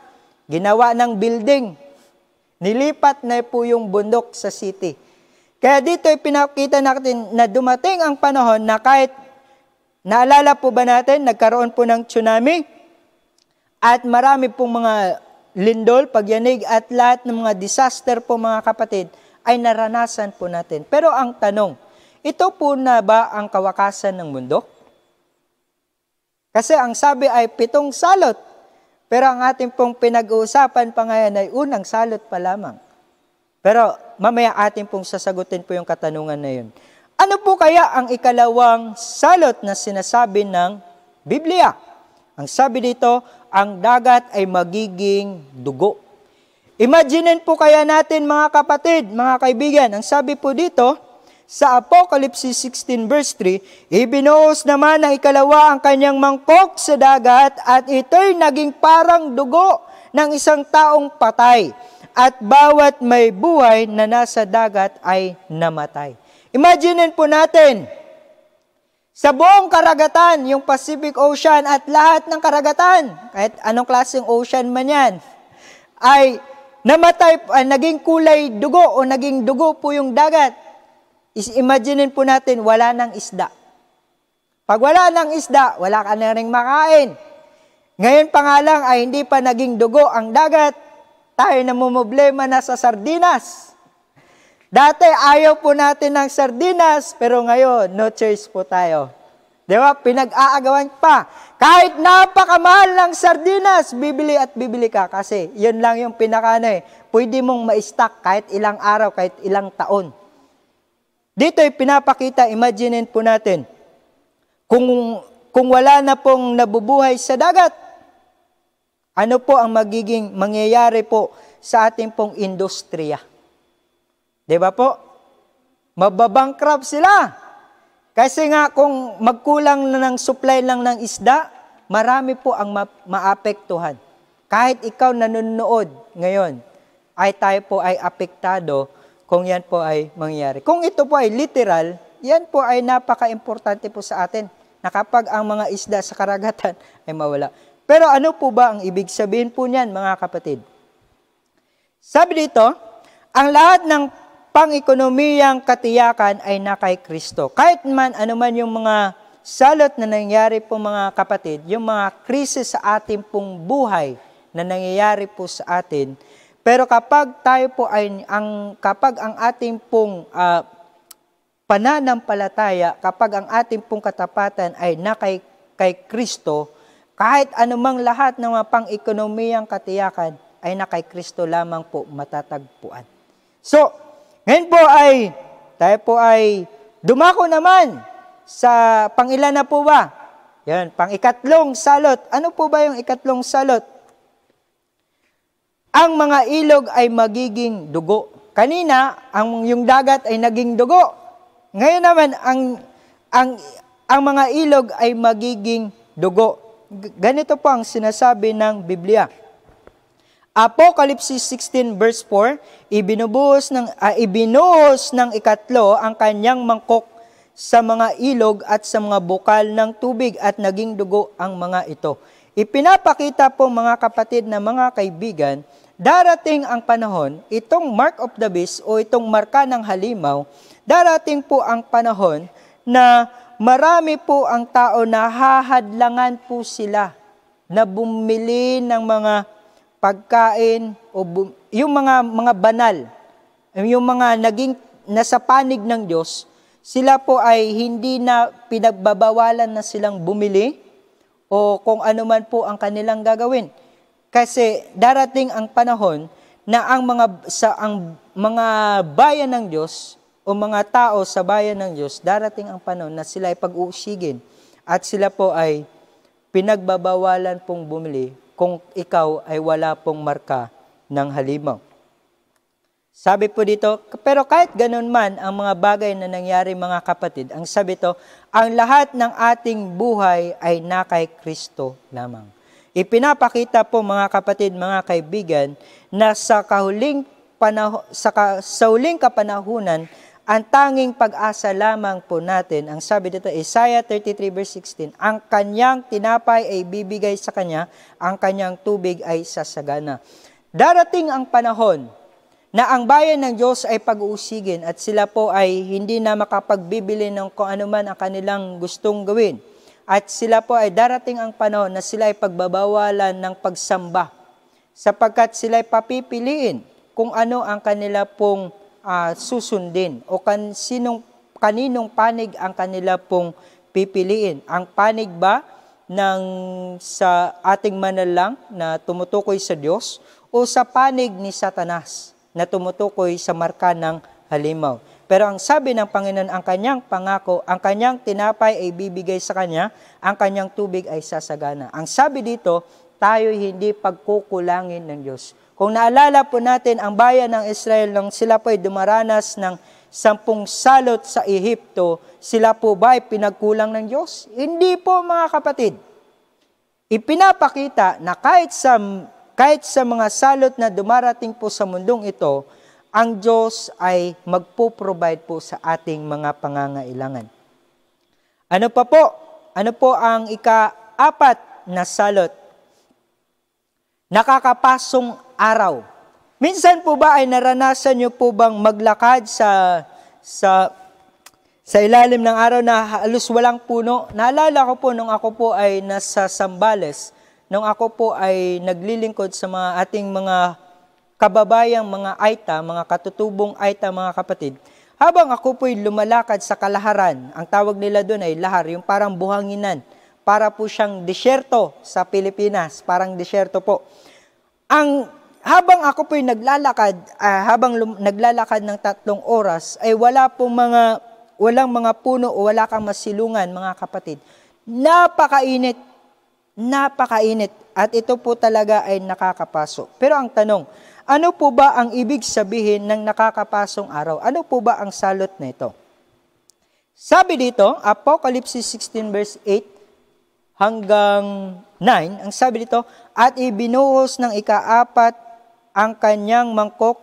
Ginawa ng building. Nilipat na po yung bundok sa city. Kaya dito ay pinakita natin na dumating ang panahon na kahit naalala po ba natin, nagkaroon po ng tsunami at marami pong mga lindol, pagyanig at lahat ng mga disaster po mga kapatid ay naranasan po natin. Pero ang tanong, ito po na ba ang kawakasan ng mundo? Kasi ang sabi ay pitong salot, pero ang ating pong pinag-uusapan pa ngayon ay unang salot pa lamang. Pero mamaya atin pong sasagutin po yung katanungan na yun. Ano po kaya ang ikalawang salot na sinasabi ng Biblia? Ang sabi dito, ang dagat ay magiging dugo. Imaginein po kaya natin mga kapatid, mga kaibigan, ang sabi po dito, sa Apocalypse 16 verse 3, ibinuhos naman ng ikalawa ang kanyang mangkok sa dagat at ito'y naging parang dugo ng isang taong patay at bawat may buhay na nasa dagat ay namatay. Imaginein po natin, sa buong karagatan, yung Pacific Ocean at lahat ng karagatan, kahit anong klaseng ocean man yan, ay namatay, ay naging kulay dugo o naging dugo po yung dagat. Is imaginin po natin, wala ng isda. Pag wala ng isda, wala ka na rin makain. Ngayon pa nga lang ay hindi pa naging dugo ang dagat, tayo namumblema na sa sardinas. Dati ayaw po natin ng sardinas, pero ngayon, no choice po tayo. Di ba? Pinag-aagawan pa. Kahit napakamahal ng sardinas, bibili at bibili ka kasi yun lang yung pinakano eh. Pwede mong ma-stack kahit ilang araw, kahit ilang taon. Dito ay pinapakita, imaginein po natin, kung, kung wala na pong nabubuhay sa dagat, ano po ang magiging mangyayari po sa ating pong industriya? 'Di ba po? Mababankrupt sila. Kasi nga kung magkulang na ng supply lang ng isda, marami po ang ma- maapektuhan. Kahit ikaw nanonood ngayon, ay tayo po ay apektado kung yan po ay mangyari. Kung ito po ay literal, yan po ay napaka-importante po sa atin na kapag ang mga isda sa karagatan <laughs> ay mawala. Pero ano po ba ang ibig sabihin po niyan, mga kapatid? Sabi dito, ang lahat ng pang-ekonomiyang katiyakan ay na kay Kristo. Kahit man ano man yung mga salot na nangyari po mga kapatid, yung mga krisis sa ating pong buhay na nangyayari po sa atin, pero kapag tayo po ay ang kapag ang ating pong uh, pananampalataya, kapag ang ating pong katapatan ay na kay, kay Kristo, kahit anumang lahat ng mga pang-ekonomiyang katiyakan ay na kay Kristo lamang po matatagpuan. So, ngayon po ay, tayo po ay dumako naman sa pangilan na po ba? Yan, pang ikatlong salot. Ano po ba yung ikatlong salot? Ang mga ilog ay magiging dugo. Kanina, ang yung dagat ay naging dugo. Ngayon naman ang ang ang mga ilog ay magiging dugo ganito po ang sinasabi ng Biblia. Apokalipsis 16 verse 4, ibinubuhos ng, uh, ibinuhos ng ikatlo ang kanyang mangkok sa mga ilog at sa mga bukal ng tubig at naging dugo ang mga ito. Ipinapakita po mga kapatid na mga kaibigan, darating ang panahon, itong mark of the beast o itong marka ng halimaw, darating po ang panahon na marami po ang tao na hahadlangan po sila na bumili ng mga pagkain o bum- yung mga mga banal, yung mga naging nasa panig ng Diyos, sila po ay hindi na pinagbabawalan na silang bumili o kung ano man po ang kanilang gagawin. Kasi darating ang panahon na ang mga sa ang mga bayan ng Diyos o mga tao sa bayan ng Diyos, darating ang panahon na sila ay pag-uusigin at sila po ay pinagbabawalan pong bumili kung ikaw ay wala pong marka ng halimaw. Sabi po dito, pero kahit ganun man ang mga bagay na nangyari mga kapatid, ang sabi to, ang lahat ng ating buhay ay na kay Kristo lamang. Ipinapakita po mga kapatid, mga kaibigan, na sa kahuling panahon, sa, ka, sa huling kapanahunan ang tanging pag-asa lamang po natin, ang sabi dito, Isaiah 33 verse 16, ang kanyang tinapay ay bibigay sa kanya, ang kanyang tubig ay sasagana. Darating ang panahon na ang bayan ng Diyos ay pag-uusigin at sila po ay hindi na makapagbibili ng kung anuman ang kanilang gustong gawin. At sila po ay darating ang panahon na sila ay pagbabawalan ng pagsamba sapagkat sila ay papipiliin kung ano ang kanila pong uh, susundin o kan, sinong, kaninong panig ang kanila pong pipiliin. Ang panig ba ng sa ating manalang na tumutukoy sa Diyos o sa panig ni Satanas na tumutukoy sa marka ng halimaw. Pero ang sabi ng Panginoon, ang kanyang pangako, ang kanyang tinapay ay bibigay sa kanya, ang kanyang tubig ay sasagana. Ang sabi dito, tayo hindi pagkukulangin ng Diyos kung naalala po natin ang bayan ng Israel nang sila po ay dumaranas ng sampung salot sa Ehipto, sila po ba ay pinagkulang ng Diyos? Hindi po mga kapatid. Ipinapakita na kahit sa, kahit sa mga salot na dumarating po sa mundong ito, ang Diyos ay magpo-provide po sa ating mga pangangailangan. Ano pa po? Ano po ang ika-apat na salot? Nakakapasong araw. Minsan po ba ay naranasan niyo po bang maglakad sa sa sa ilalim ng araw na halos walang puno? Naalala ko po nung ako po ay nasa Sambales, nung ako po ay naglilingkod sa mga ating mga kababayang mga Aita, mga katutubong Aita mga kapatid. Habang ako po ay lumalakad sa kalaharan, ang tawag nila doon ay lahar, yung parang buhanginan. Para po siyang disyerto sa Pilipinas, parang disyerto po. Ang habang ako po'y naglalakad, uh, habang lum- naglalakad ng tatlong oras, ay wala po mga, walang mga puno o wala kang masilungan, mga kapatid. Napakainit, napakainit. At ito po talaga ay nakakapaso. Pero ang tanong, ano po ba ang ibig sabihin ng nakakapasong araw? Ano po ba ang salot na ito? Sabi dito, Apocalypse 16 verse 8, hanggang 9, ang sabi dito, at ibinuhos ng ikaapat ang kanyang mangkok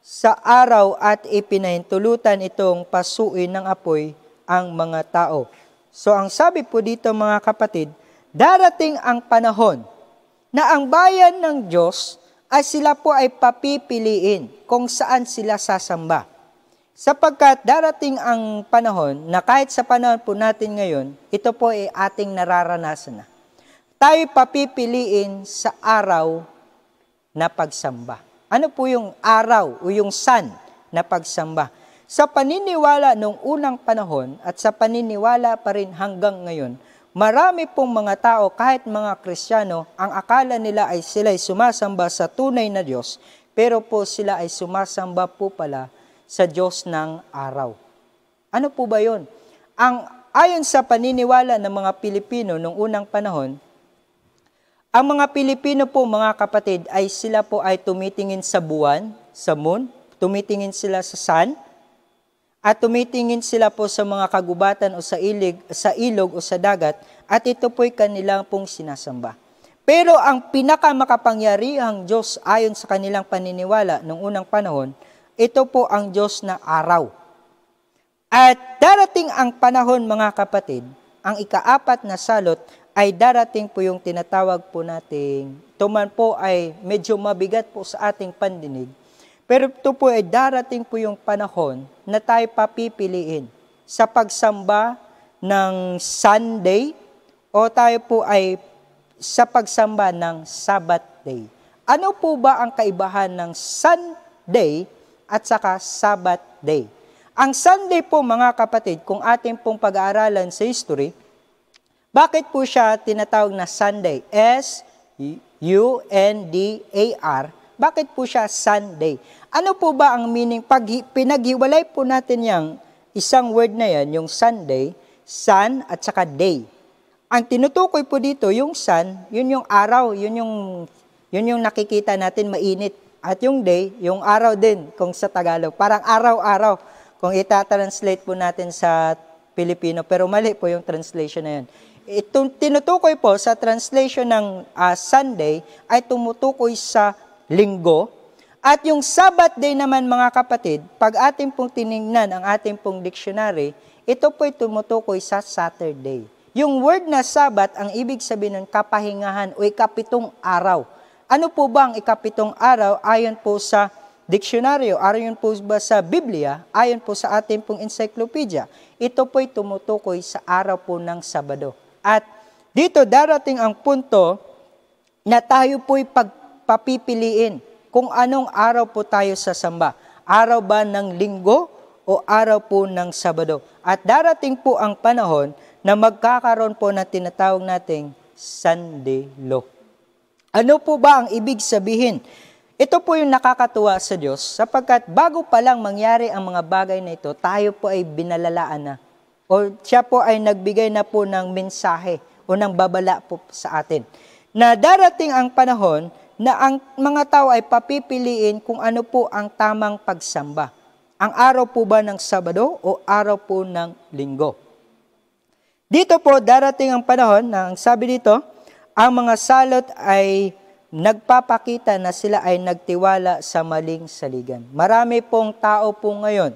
sa araw at ipinahintulutan itong pasuin ng apoy ang mga tao. So ang sabi po dito mga kapatid, darating ang panahon na ang bayan ng Diyos ay sila po ay papipiliin kung saan sila sasamba. Sapagkat darating ang panahon na kahit sa panahon po natin ngayon, ito po ay ating nararanasan na. Tayo papipiliin sa araw na pagsamba. Ano po yung araw o yung sun na pagsamba? Sa paniniwala nung unang panahon at sa paniniwala pa rin hanggang ngayon, marami pong mga tao kahit mga Kristiyano ang akala nila ay sila ay sumasamba sa tunay na Diyos, pero po sila ay sumasamba po pala sa Diyos ng araw. Ano po ba 'yon? Ang ayon sa paniniwala ng mga Pilipino nung unang panahon, ang mga Pilipino po mga kapatid ay sila po ay tumitingin sa buwan, sa moon, tumitingin sila sa sun, at tumitingin sila po sa mga kagubatan o sa ilig, sa ilog o sa dagat at ito po'y kanilang pong sinasamba. Pero ang pinakamakapangyarihang Diyos ayon sa kanilang paniniwala noong unang panahon, ito po ang Diyos na araw. At darating ang panahon mga kapatid, ang ikaapat na salot ay darating po yung tinatawag po nating, tuman po ay medyo mabigat po sa ating pandinig, pero ito po ay darating po yung panahon na tayo papipiliin sa pagsamba ng Sunday o tayo po ay sa pagsamba ng Sabbath day. Ano po ba ang kaibahan ng Sunday at saka Sabbath day? Ang Sunday po mga kapatid, kung ating pong pag-aaralan sa history, bakit po siya tinatawag na Sunday? S-U-N-D-A-R. Bakit po siya Sunday? Ano po ba ang meaning? Pag pinaghiwalay po natin yung isang word na yan, yung Sunday, sun at saka day. Ang tinutukoy po dito, yung sun, yun yung araw, yun yung, yun yung nakikita natin mainit. At yung day, yung araw din, kung sa Tagalog. Parang araw-araw, kung itatranslate po natin sa Pilipino. Pero mali po yung translation na yun itong tinutukoy po sa translation ng uh, Sunday ay tumutukoy sa linggo. At yung Sabbath day naman mga kapatid, pag ating pong tiningnan ang ating pong dictionary, ito po ay tumutukoy sa Saturday. Yung word na Sabbath, ang ibig sabihin ng kapahingahan o ikapitong araw. Ano po ba ang ikapitong araw ayon po sa diksyonaryo, ayon po ba sa Biblia, ayon po sa ating pong encyclopedia, ito po ay tumutukoy sa araw po ng Sabado. At dito darating ang punto na tayo po'y pagpapipiliin kung anong araw po tayo sasamba. Araw ba ng linggo o araw po ng Sabado? At darating po ang panahon na magkakaroon po na tinatawag nating Sunday Law. Ano po ba ang ibig sabihin? Ito po yung nakakatuwa sa Diyos sapagkat bago pa lang mangyari ang mga bagay na ito, tayo po ay binalalaan na o siya po ay nagbigay na po ng mensahe o ng babala po sa atin. Na darating ang panahon na ang mga tao ay papipiliin kung ano po ang tamang pagsamba. Ang araw po ba ng Sabado o araw po ng Linggo? Dito po darating ang panahon na ang sabi dito, ang mga salot ay nagpapakita na sila ay nagtiwala sa maling saligan. Marami pong tao po ngayon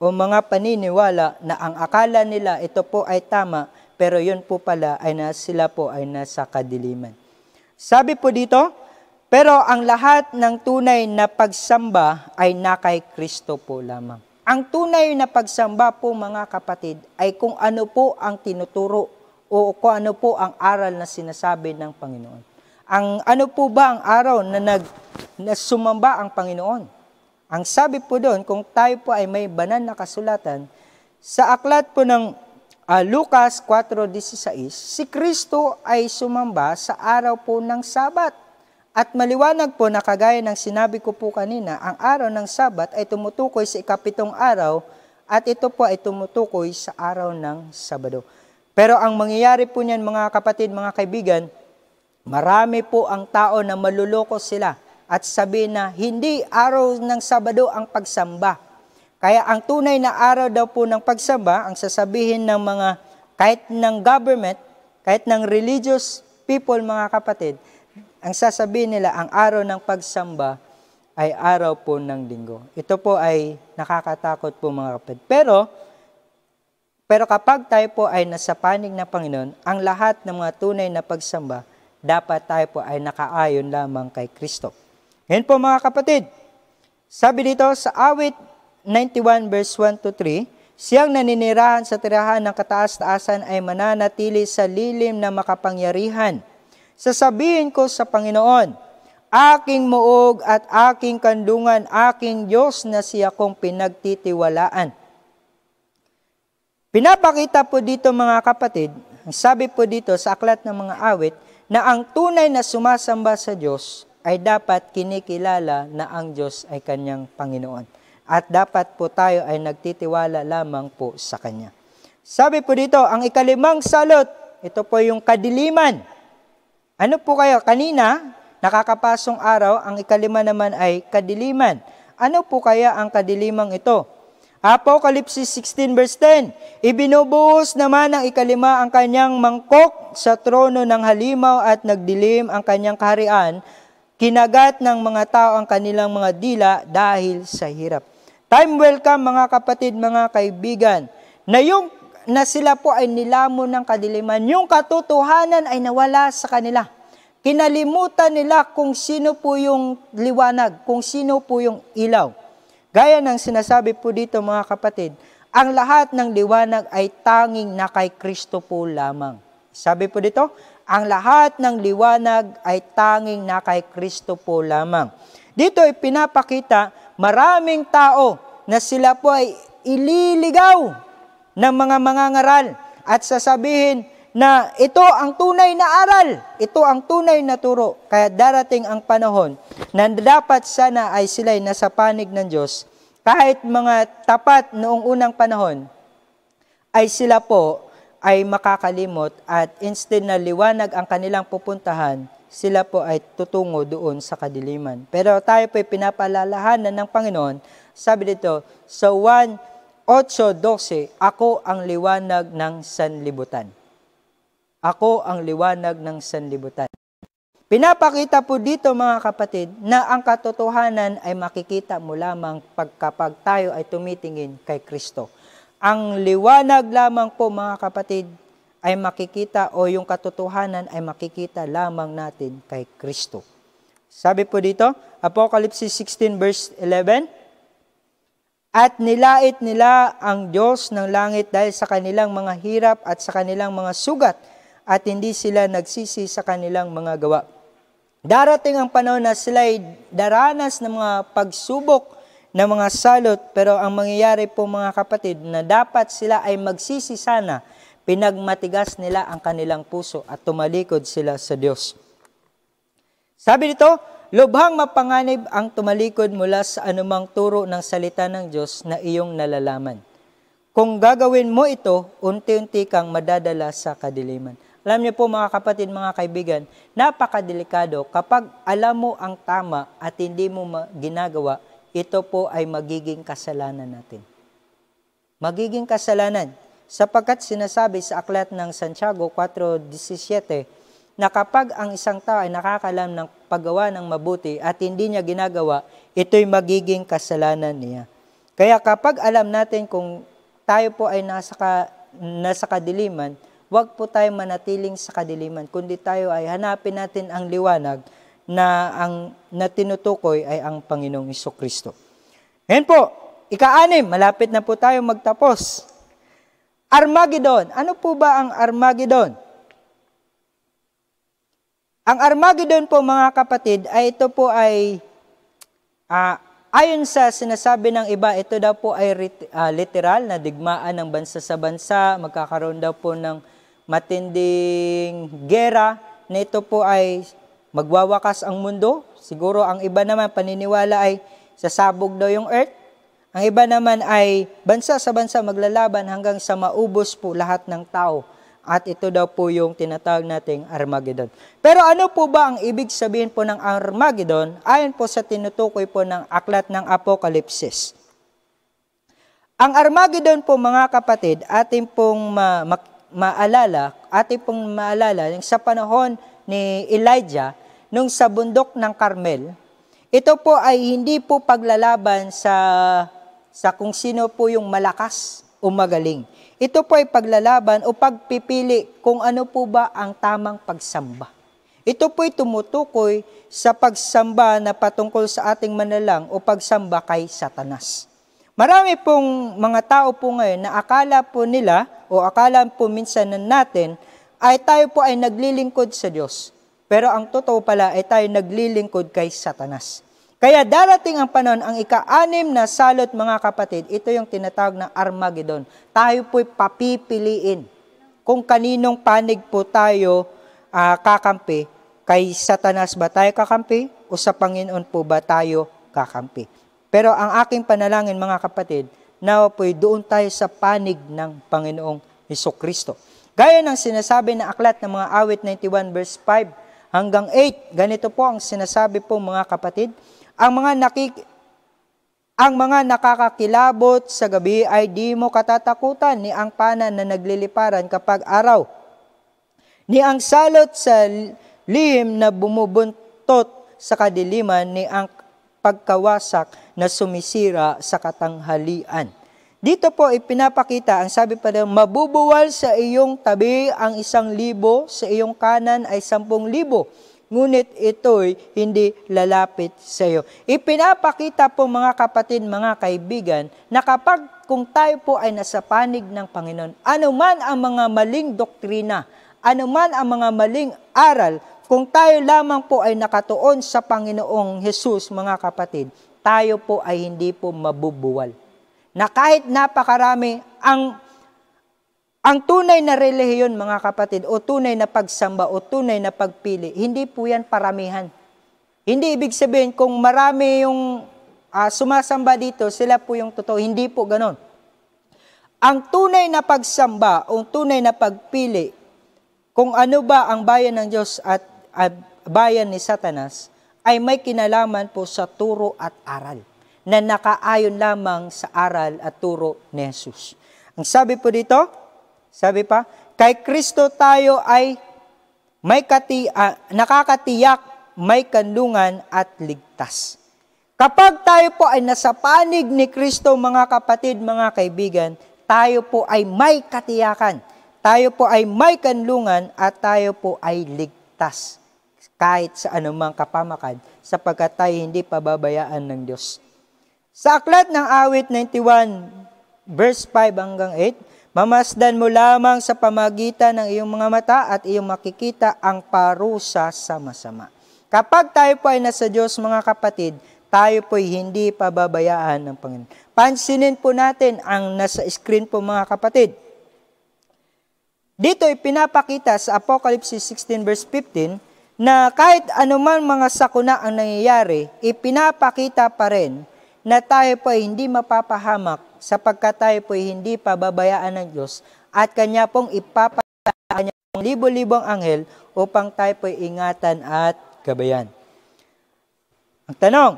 o mga paniniwala na ang akala nila ito po ay tama, pero yun po pala ay na, sila po ay nasa kadiliman. Sabi po dito, pero ang lahat ng tunay na pagsamba ay na kay Kristo po lamang. Ang tunay na pagsamba po mga kapatid ay kung ano po ang tinuturo o kung ano po ang aral na sinasabi ng Panginoon. Ang ano po ba ang araw na nag na sumamba ang Panginoon? Ang sabi po doon, kung tayo po ay may banal na kasulatan, sa aklat po ng uh, Lucas 4.16, si Kristo ay sumamba sa araw po ng Sabat. At maliwanag po na kagaya ng sinabi ko po kanina, ang araw ng Sabat ay tumutukoy sa ikapitong araw at ito po ay tumutukoy sa araw ng Sabado. Pero ang mangyayari po niyan mga kapatid, mga kaibigan, marami po ang tao na maluloko sila at sabi na hindi araw ng Sabado ang pagsamba. Kaya ang tunay na araw daw po ng pagsamba, ang sasabihin ng mga kahit ng government, kahit ng religious people mga kapatid, ang sasabihin nila ang araw ng pagsamba ay araw po ng linggo. Ito po ay nakakatakot po mga kapatid. Pero pero kapag tayo po ay nasa panig na Panginoon, ang lahat ng mga tunay na pagsamba, dapat tayo po ay nakaayon lamang kay Kristo. Yan po mga kapatid. Sabi dito sa awit 91 verse 1 to 3, Siyang naninirahan sa tirahan ng kataas-taasan ay mananatili sa lilim na makapangyarihan. Sasabihin ko sa Panginoon, Aking muog at aking kandungan, aking Diyos na siya kong pinagtitiwalaan. Pinapakita po dito mga kapatid, sabi po dito sa aklat ng mga awit, na ang tunay na sumasamba sa Diyos ay dapat kinikilala na ang Diyos ay kanyang Panginoon. At dapat po tayo ay nagtitiwala lamang po sa Kanya. Sabi po dito, ang ikalimang salot, ito po yung kadiliman. Ano po kayo? Kanina, nakakapasong araw, ang ikalima naman ay kadiliman. Ano po kaya ang kadilimang ito? Apocalypse 16 verse 10, Ibinubuhos naman ng ikalima ang kanyang mangkok sa trono ng halimaw at nagdilim ang kanyang kaharian Kinagat ng mga tao ang kanilang mga dila dahil sa hirap. Time welcome mga kapatid, mga kaibigan, na yung na sila po ay nilamon ng kadiliman. Yung katotohanan ay nawala sa kanila. Kinalimutan nila kung sino po yung liwanag, kung sino po yung ilaw. Gaya ng sinasabi po dito mga kapatid, ang lahat ng liwanag ay tanging na kay Kristo po lamang. Sabi po dito, ang lahat ng liwanag ay tanging na kay Kristo po lamang. Dito ay pinapakita maraming tao na sila po ay ililigaw ng mga mangangaral at sasabihin na ito ang tunay na aral, ito ang tunay na turo. Kaya darating ang panahon na dapat sana ay sila ay nasa panig ng Diyos. Kahit mga tapat noong unang panahon, ay sila po ay makakalimot at instead na liwanag ang kanilang pupuntahan, sila po ay tutungo doon sa kadiliman. Pero tayo po ay pinapalalahanan ng Panginoon. Sabi dito, sa so 1.8.12, Ako ang liwanag ng sanlibutan. Ako ang liwanag ng sanlibutan. Pinapakita po dito mga kapatid na ang katotohanan ay makikita mo lamang pagkapag tayo ay tumitingin kay Kristo. Ang liwanag lamang po mga kapatid ay makikita o yung katotohanan ay makikita lamang natin kay Kristo. Sabi po dito, Apocalypse 16 verse 11, At nilait nila ang Diyos ng langit dahil sa kanilang mga hirap at sa kanilang mga sugat at hindi sila nagsisi sa kanilang mga gawa. Darating ang panahon na sila'y daranas ng mga pagsubok ng mga salot. Pero ang mangyayari po mga kapatid na dapat sila ay magsisi sana, pinagmatigas nila ang kanilang puso at tumalikod sila sa Diyos. Sabi nito, lubhang mapanganib ang tumalikod mula sa anumang turo ng salita ng Diyos na iyong nalalaman. Kung gagawin mo ito, unti-unti kang madadala sa kadiliman. Alam niyo po mga kapatid, mga kaibigan, napakadelikado kapag alam mo ang tama at hindi mo ginagawa, ito po ay magiging kasalanan natin. Magiging kasalanan sapagkat sinasabi sa aklat ng Santiago 4.17 na kapag ang isang tao ay nakakalam ng paggawa ng mabuti at hindi niya ginagawa, ito'y magiging kasalanan niya. Kaya kapag alam natin kung tayo po ay nasa, ka, nasa kadiliman, huwag po tayo manatiling sa kadiliman, kundi tayo ay hanapin natin ang liwanag na ang natinutukoy ay ang Panginoong Iso Kristo. Ngayon po, ika-anim, malapit na po tayo magtapos. Armageddon. Ano po ba ang Armageddon? Ang Armageddon po mga kapatid ay ito po ay uh, ayon sa sinasabi ng iba, ito daw po ay uh, literal na digmaan ng bansa sa bansa, magkakaroon daw po ng matinding gera na ito po ay magwawakas ang mundo. Siguro ang iba naman paniniwala ay sasabog daw yung earth. Ang iba naman ay bansa sa bansa maglalaban hanggang sa maubos po lahat ng tao. At ito daw po yung tinatawag nating Armageddon. Pero ano po ba ang ibig sabihin po ng Armageddon ayon po sa tinutukoy po ng aklat ng Apokalipsis? Ang Armageddon po mga kapatid, atin pong ma- ma- maalala, atin pong maalala sa panahon ni Elijah nung sa bundok ng Carmel. Ito po ay hindi po paglalaban sa sa kung sino po yung malakas o magaling. Ito po ay paglalaban o pagpipili kung ano po ba ang tamang pagsamba. Ito po ay tumutukoy sa pagsamba na patungkol sa ating manalang o pagsamba kay Satanas. Marami pong mga tao po ngayon na akala po nila o akala po minsan natin ay tayo po ay naglilingkod sa Diyos. Pero ang totoo pala ay tayo naglilingkod kay Satanas. Kaya darating ang panon, ang ika-anim na salot mga kapatid, ito yung tinatawag na Armageddon. Tayo po'y papipiliin kung kaninong panig po tayo uh, kakampi. Kay Satanas ba tayo kakampi? O sa Panginoon po ba tayo kakampi? Pero ang aking panalangin mga kapatid, nawa po'y doon tayo sa panig ng Panginoong Iso Kristo. Gaya ng sinasabi ng aklat ng mga awit 91 verse 5 hanggang 8, ganito po ang sinasabi po mga kapatid, ang mga nakik ang mga nakakakilabot sa gabi ay di mo katatakutan ni ang panan na nagliliparan kapag araw. Ni ang salot sa lihim na bumubuntot sa kadiliman ni ang pagkawasak na sumisira sa katanghalian. Dito po ipinapakita, ang sabi pa rin, mabubuwal sa iyong tabi ang isang libo, sa iyong kanan ay sampung libo. Ngunit ito'y hindi lalapit sa iyo. Ipinapakita po mga kapatid, mga kaibigan, na kapag kung tayo po ay nasa panig ng Panginoon, anuman ang mga maling doktrina, anuman ang mga maling aral, kung tayo lamang po ay nakatuon sa Panginoong Hesus, mga kapatid, tayo po ay hindi po mabubuwal na kahit napakarami ang ang tunay na relihiyon mga kapatid o tunay na pagsamba o tunay na pagpili, hindi po yan paramihan. Hindi ibig sabihin kung marami yung uh, sumasamba dito, sila po yung totoo. Hindi po ganon. Ang tunay na pagsamba o tunay na pagpili kung ano ba ang bayan ng Diyos at uh, bayan ni Satanas ay may kinalaman po sa turo at aral na nakaayon lamang sa aral at turo ni Jesus. Ang sabi po dito, sabi pa, kay Kristo tayo ay may kati, uh, nakakatiyak, may kanlungan at ligtas. Kapag tayo po ay nasa panig ni Kristo, mga kapatid, mga kaibigan, tayo po ay may katiyakan, tayo po ay may kanlungan, at tayo po ay ligtas kahit sa anumang kapamakan sapagkat tayo hindi pababayaan ng Diyos. Sa aklat ng awit 91, verse 5 hanggang 8, Mamasdan mo lamang sa pamagitan ng iyong mga mata at iyong makikita ang parusa sa masama. Kapag tayo po ay nasa Diyos mga kapatid, tayo po'y hindi pababayaan ng Panginoon. Pansinin po natin ang nasa screen po mga kapatid. Dito ipinapakita sa Apocalypse 16 verse 15 na kahit anuman mga sakuna ang nangyayari, ipinapakita pa rin na tayo po ay hindi mapapahamak sapagkat tayo po ay hindi pababayaan ng Diyos at Kanya pong ipapalaan niya ng libo-libong anghel upang tayo po ay ingatan at gabayan. Ang tanong,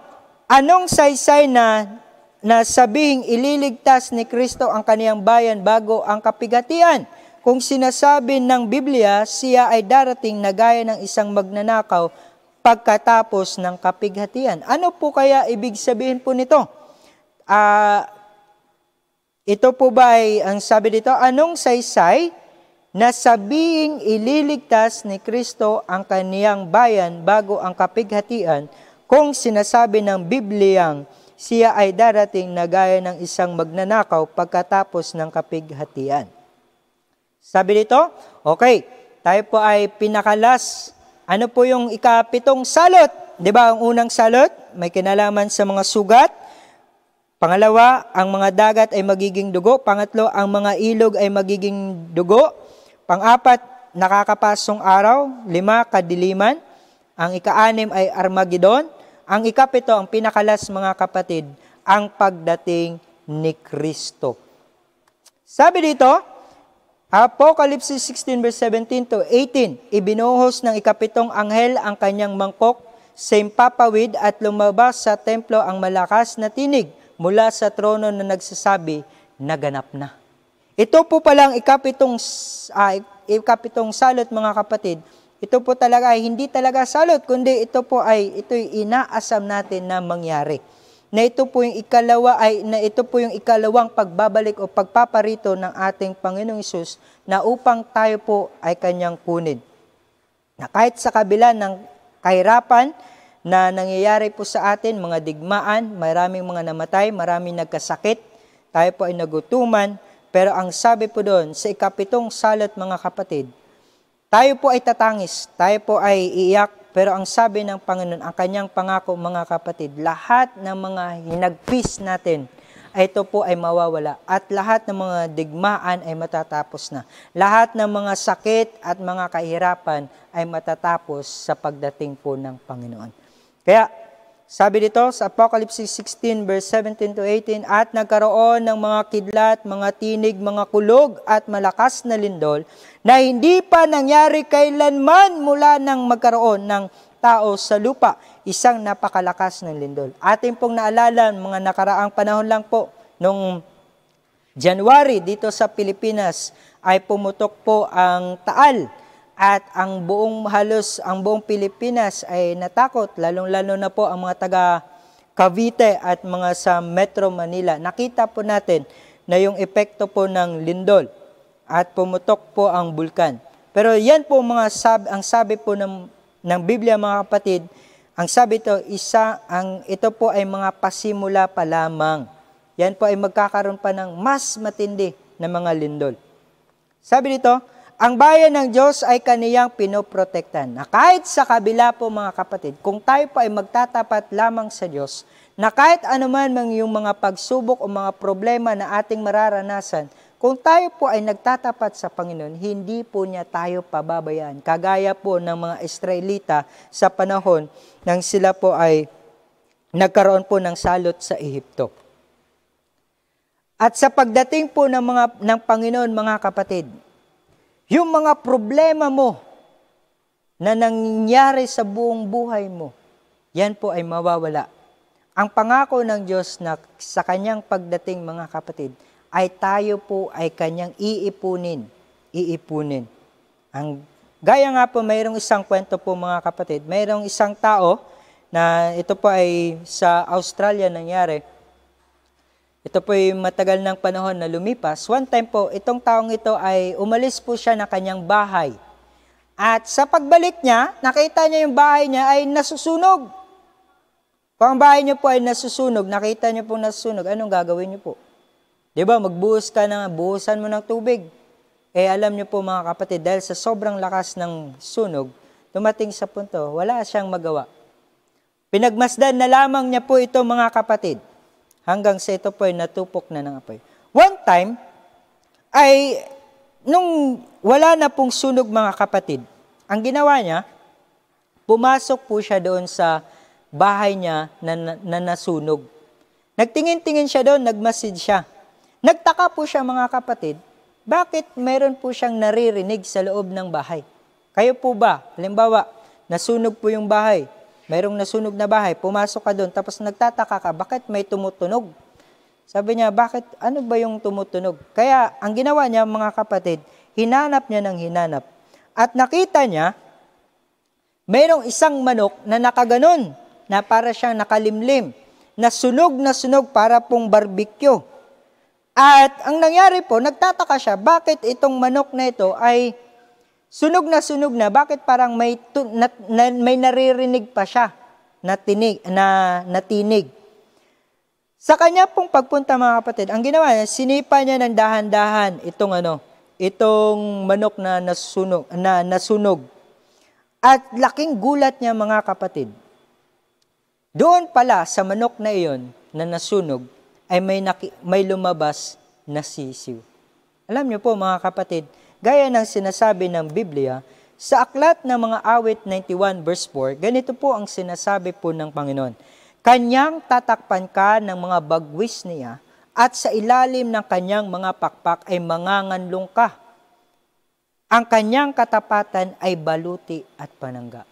anong saysay na na sabihing ililigtas ni Kristo ang kaniyang bayan bago ang kapigatian? Kung sinasabi ng Biblia, siya ay darating na gaya ng isang magnanakaw pagkatapos ng kapighatian. Ano po kaya ibig sabihin po nito? Uh, ito po ba ay, ang sabi dito, anong saysay na sabing ililigtas ni Kristo ang kaniyang bayan bago ang kapighatian kung sinasabi ng Bibliyang siya ay darating na gaya ng isang magnanakaw pagkatapos ng kapighatian. Sabi dito, okay, tayo po ay pinakalas ano po yung ikapitong salot? Di ba ang unang salot? May kinalaman sa mga sugat. Pangalawa, ang mga dagat ay magiging dugo. Pangatlo, ang mga ilog ay magiging dugo. Pangapat, nakakapasong araw. Lima, kadiliman. Ang ikaanim ay Armageddon. Ang ikapito, ang pinakalas mga kapatid, ang pagdating ni Kristo. Sabi dito, Apokalipsis 16 verse 17 to 18, ibinuhos ng ikapitong anghel ang kanyang mangkok sa impapawid at lumabas sa templo ang malakas na tinig mula sa trono na nagsasabi, naganap na. Ito po palang ikapitong, uh, ikapitong salot mga kapatid, ito po talaga ay hindi talaga salot, kundi ito po ay ito'y inaasam natin na mangyari na ito po yung ikalawa ay na ito po yung ikalawang pagbabalik o pagpaparito ng ating Panginoong Isus na upang tayo po ay kanyang kunin. Na kahit sa kabila ng kahirapan na nangyayari po sa atin, mga digmaan, maraming mga namatay, maraming nagkasakit, tayo po ay nagutuman, pero ang sabi po doon sa ikapitong salot mga kapatid, tayo po ay tatangis, tayo po ay iiyak, pero ang sabi ng Panginoon, ang kanyang pangako mga kapatid, lahat ng mga hinagpis natin, ito po ay mawawala at lahat ng mga digmaan ay matatapos na. Lahat ng mga sakit at mga kahirapan ay matatapos sa pagdating po ng Panginoon. Kaya sabi dito sa Apocalypse 16 verse 17 to 18, At nagkaroon ng mga kidlat, mga tinig, mga kulog at malakas na lindol na hindi pa nangyari kailanman mula nang magkaroon ng tao sa lupa, isang napakalakas ng lindol. Atin pong naalala, mga nakaraang panahon lang po, nung January dito sa Pilipinas ay pumutok po ang Taal at ang buong halos ang buong Pilipinas ay natakot lalong-lalo na po ang mga taga Cavite at mga sa Metro Manila. Nakita po natin na yung epekto po ng lindol at pumutok po ang bulkan. Pero yan po mga sab ang sabi po ng ng Biblia mga kapatid, ang sabi ito, isa ang ito po ay mga pasimula pa lamang. Yan po ay magkakaroon pa ng mas matindi na mga lindol. Sabi dito, ang bayan ng Diyos ay kaniyang pinoprotektan. Na kahit sa kabila po mga kapatid, kung tayo po ay magtatapat lamang sa Diyos, na kahit anuman mang yung mga pagsubok o mga problema na ating mararanasan, kung tayo po ay nagtatapat sa Panginoon, hindi po niya tayo pababayaan. Kagaya po ng mga Israelita sa panahon nang sila po ay nagkaroon po ng salot sa Ehipto. At sa pagdating po ng, mga, ng Panginoon, mga kapatid, yung mga problema mo na nangyari sa buong buhay mo, yan po ay mawawala. Ang pangako ng Diyos na sa kanyang pagdating mga kapatid ay tayo po ay kanyang iipunin, iipunin. Ang gaya nga po mayroong isang kwento po mga kapatid, mayroong isang tao na ito po ay sa Australia nangyari ito po ay matagal ng panahon na lumipas. One time po, itong taong ito ay umalis po siya ng kanyang bahay. At sa pagbalik niya, nakita niya yung bahay niya ay nasusunog. Kung ang bahay niyo po ay nasusunog, nakita niyo po nasusunog, anong gagawin niyo po? Di ba, magbuhos ka na, buhusan mo ng tubig. Eh alam niyo po mga kapatid, dahil sa sobrang lakas ng sunog, dumating sa punto, wala siyang magawa. Pinagmasdan na lamang niya po ito mga kapatid hanggang sa ito po ay natupok na ng apoy. One time, ay nung wala na pong sunog mga kapatid, ang ginawa niya, pumasok po siya doon sa bahay niya na, na, na nasunog. Nagtingin-tingin siya doon, nagmasid siya. Nagtaka po siya mga kapatid, bakit meron po siyang naririnig sa loob ng bahay? Kayo po ba, halimbawa, nasunog po yung bahay, mayroong nasunog na bahay, pumasok ka doon, tapos nagtataka ka, bakit may tumutunog? Sabi niya, bakit, ano ba yung tumutunog? Kaya ang ginawa niya, mga kapatid, hinanap niya ng hinanap. At nakita niya, mayroong isang manok na nakaganon, na para siyang nakalimlim, na sunog na sunog para pong barbecue. At ang nangyari po, nagtataka siya, bakit itong manok na ito ay Sunog na sunog na, bakit parang may, na, na, may naririnig pa siya na, tinig, na, na tinig? Sa kanya pong pagpunta mga kapatid, ang ginawa niya, sinipa niya ng dahan-dahan itong ano, itong manok na nasunog, na nasunog. At laking gulat niya mga kapatid. Doon pala sa manok na iyon na nasunog ay may, naki, may lumabas na sisiw. Alam niyo po mga kapatid, Gaya ng sinasabi ng Biblia, sa aklat ng mga awit 91 verse 4, ganito po ang sinasabi po ng Panginoon. Kanyang tatakpan ka ng mga bagwis niya at sa ilalim ng kanyang mga pakpak ay manganganlong ka. Ang kanyang katapatan ay baluti at panangga.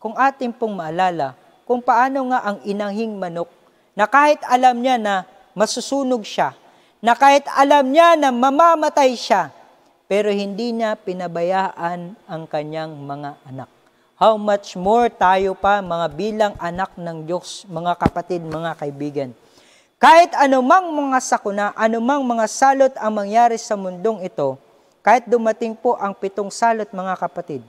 Kung atin pong maalala kung paano nga ang inanghing manok na kahit alam niya na masusunog siya, na kahit alam niya na mamamatay siya, pero hindi niya pinabayaan ang kanyang mga anak. How much more tayo pa mga bilang anak ng Diyos, mga kapatid, mga kaibigan. Kahit anumang mga sakuna, anumang mga salot ang mangyari sa mundong ito, kahit dumating po ang pitong salot mga kapatid,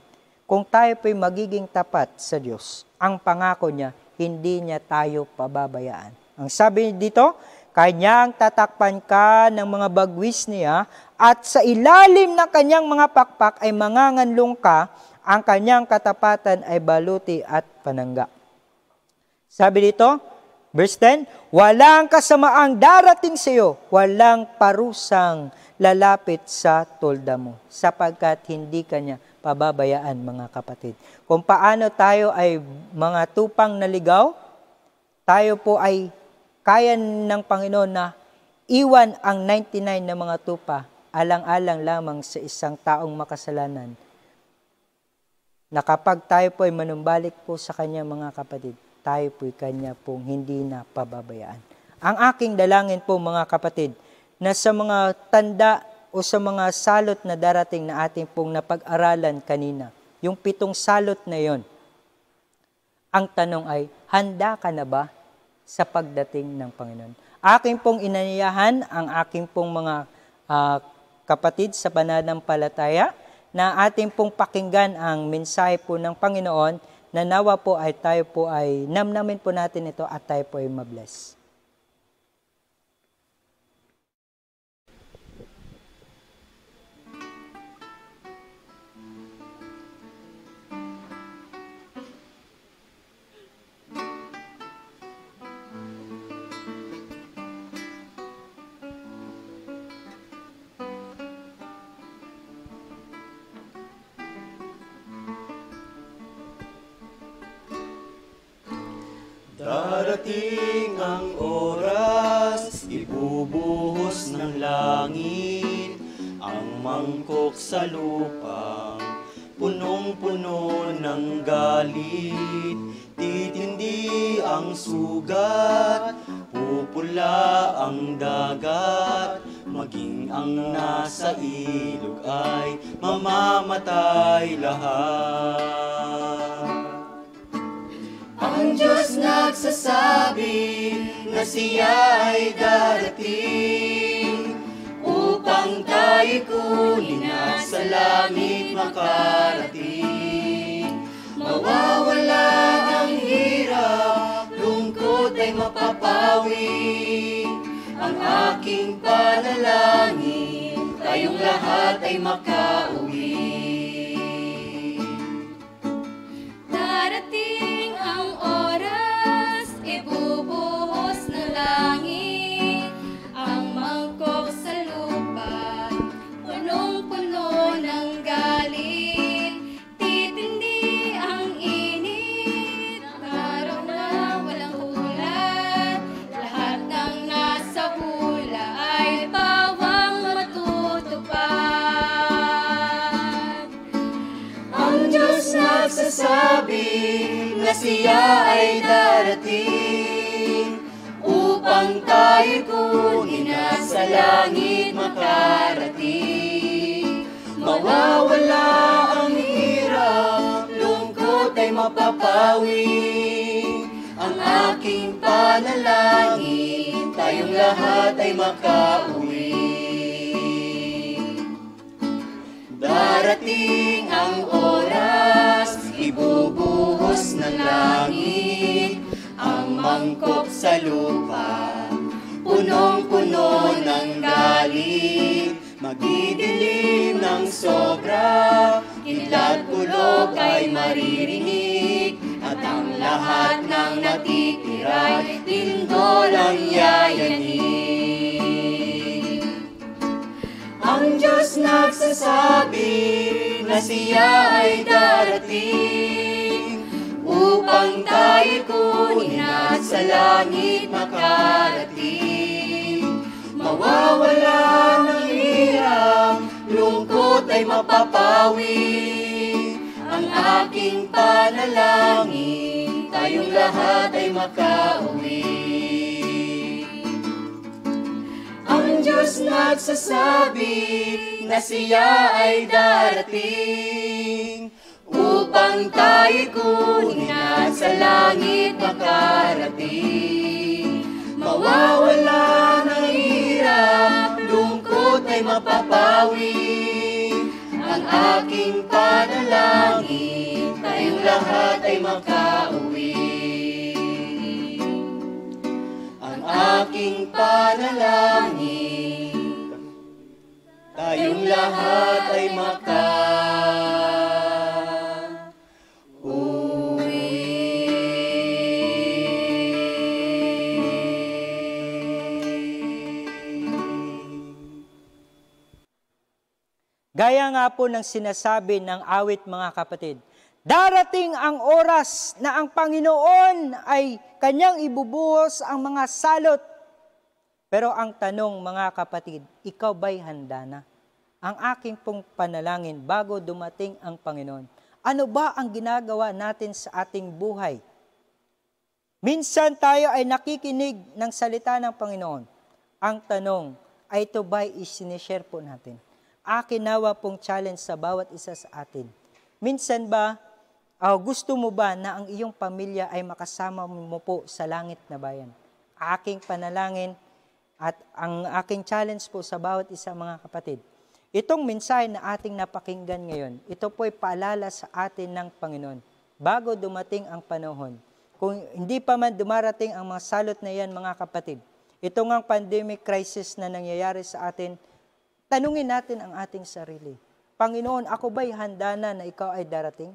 kung tayo po'y magiging tapat sa Diyos, ang pangako niya, hindi niya tayo pababayaan. Ang sabi dito, Kanyang tatakpan ka ng mga bagwis niya at sa ilalim ng kanyang mga pakpak ay manganganlong ka, ang kanyang katapatan ay baluti at panangga. Sabi dito, verse 10, Walang kasamaang darating sa iyo, walang parusang lalapit sa tolda mo, sapagkat hindi kanya pababayaan mga kapatid. Kung paano tayo ay mga tupang naligaw, tayo po ay kaya ng Panginoon na iwan ang 99 na mga tupa alang-alang lamang sa isang taong makasalanan na kapag tayo po ay manumbalik po sa kanya mga kapatid, tayo po'y kanya pong hindi na pababayaan. Ang aking dalangin po mga kapatid, na sa mga tanda o sa mga salot na darating na ating pong napag-aralan kanina, yung pitong salot na yon, ang tanong ay, handa ka na ba sa pagdating ng Panginoon? Aking pong inanyayahan ang aking pong mga uh, kapatid sa pananampalataya na ating pong pakinggan ang mensahe po ng Panginoon na nawa po ay tayo po ay namnamin po natin ito at tayo po ay mabless. darating ang oras, ibubuhos ng langit ang mangkok sa lupa punong-puno ng galit. Titindi ang sugat, pupula ang dagat, maging ang nasa ilog ay mamamatay lahat. Ang Diyos nagsasabi na siya ay darating upang tayo kunin at sa langit makarating. Mawawala ang hirap, lungkot ay mapapawi. Ang aking panalangin, tayong lahat ay makauwi. sabi na siya ay darating upang tayo kunin na sa langit makarating. Mawawala ang hirap, lungkot ay mapapawi. Ang aking panalangin, tayong lahat ay makauwi. Darating ang oras ibubuhos ng langit ang mangkok sa lupa. Punong-puno ng galit, magdidilim ng sobra. Kidlat kulog ay maririnig at ang lahat ng natitira'y lindol ang yayanin. Ang Diyos nagsasabi na siya ay darating upang tayo kunin at sa langit makarating. Mawawala ng hirap, lungkot ay mapapawi. Ang aking panalangin, tayong lahat ay makauwi. Diyos nagsasabi na siya ay darating upang tayo kunin sa langit makarating. Mawawala ng ira, lungkot ay mapapawi. Ang aking panalangin, tayong lahat ay makauwi. aking panalangin. Tayong lahat ay maka uwi. Gaya nga po ng sinasabi ng awit mga kapatid, Darating ang oras na ang Panginoon ay kanyang ibubuhos ang mga salot. Pero ang tanong mga kapatid, ikaw ba'y handa na? Ang aking pong panalangin bago dumating ang Panginoon. Ano ba ang ginagawa natin sa ating buhay? Minsan tayo ay nakikinig ng salita ng Panginoon. Ang tanong, ay ito ba'y isinishare po natin? Akin nawa pong challenge sa bawat isa sa atin. Minsan ba, Uh, gusto mo ba na ang iyong pamilya ay makasama mo po sa langit na bayan? Aking panalangin at ang aking challenge po sa bawat isa mga kapatid. Itong mensahe na ating napakinggan ngayon, ito po ay paalala sa atin ng Panginoon bago dumating ang panahon. Kung hindi pa man dumarating ang mga salot na yan mga kapatid, ito ngang pandemic crisis na nangyayari sa atin, tanungin natin ang ating sarili. Panginoon, ako ba'y handa na na ikaw ay darating?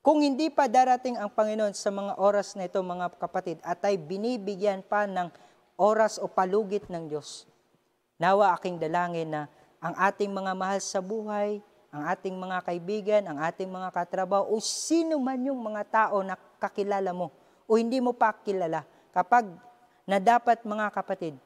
Kung hindi pa darating ang Panginoon sa mga oras na ito, mga kapatid, at ay binibigyan pa ng oras o palugit ng Diyos, nawa aking dalangin na ang ating mga mahal sa buhay, ang ating mga kaibigan, ang ating mga katrabaho, o sino man yung mga tao na kakilala mo o hindi mo pa kilala, kapag na dapat mga kapatid,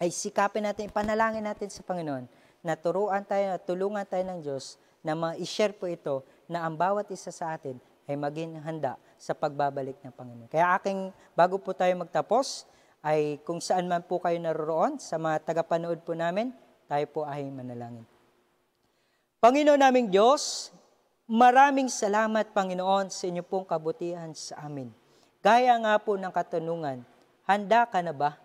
ay sikapin natin, panalangin natin sa Panginoon, na turuan tayo at tulungan tayo ng Diyos na ma-share po ito na ang bawat isa sa atin ay maging handa sa pagbabalik ng Panginoon. Kaya aking, bago po tayo magtapos, ay kung saan man po kayo naroroon, sa mga tagapanood po namin, tayo po ay manalangin. Panginoon naming Diyos, maraming salamat Panginoon sa inyong pong kabutihan sa amin. Gaya nga po ng katanungan, handa ka na ba?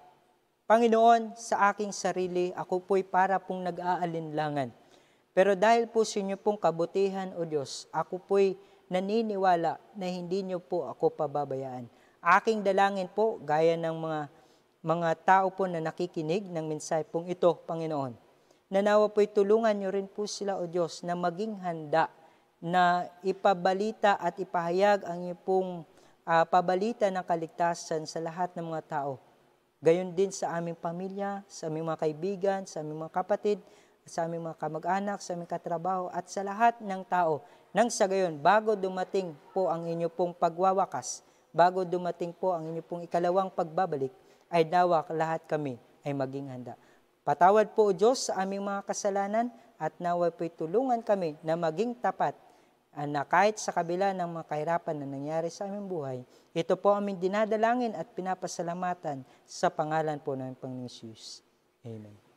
Panginoon, sa aking sarili, ako po'y para pong nag-aalinlangan pero dahil po sa inyo pong kabutihan, O Diyos, ako po'y naniniwala na hindi niyo po ako pababayaan. Aking dalangin po, gaya ng mga, mga tao po na nakikinig ng mensahe pong ito, Panginoon. na nawa po'y tulungan niyo rin po sila, O Diyos, na maging handa na ipabalita at ipahayag ang iyong pong uh, pabalita ng kaligtasan sa lahat ng mga tao. Gayon din sa aming pamilya, sa aming mga kaibigan, sa aming mga kapatid, sa aming mga kamag-anak, sa aming katrabaho at sa lahat ng tao. Nang sa gayon, bago dumating po ang inyo pong pagwawakas, bago dumating po ang inyo pong ikalawang pagbabalik, ay dawak lahat kami ay maging handa. Patawad po o Diyos sa aming mga kasalanan at naway po'y tulungan kami na maging tapat ah, na kahit sa kabila ng mga kahirapan na nangyari sa aming buhay, ito po aming dinadalangin at pinapasalamatan sa pangalan po ng Panginoon Jesus. Amen.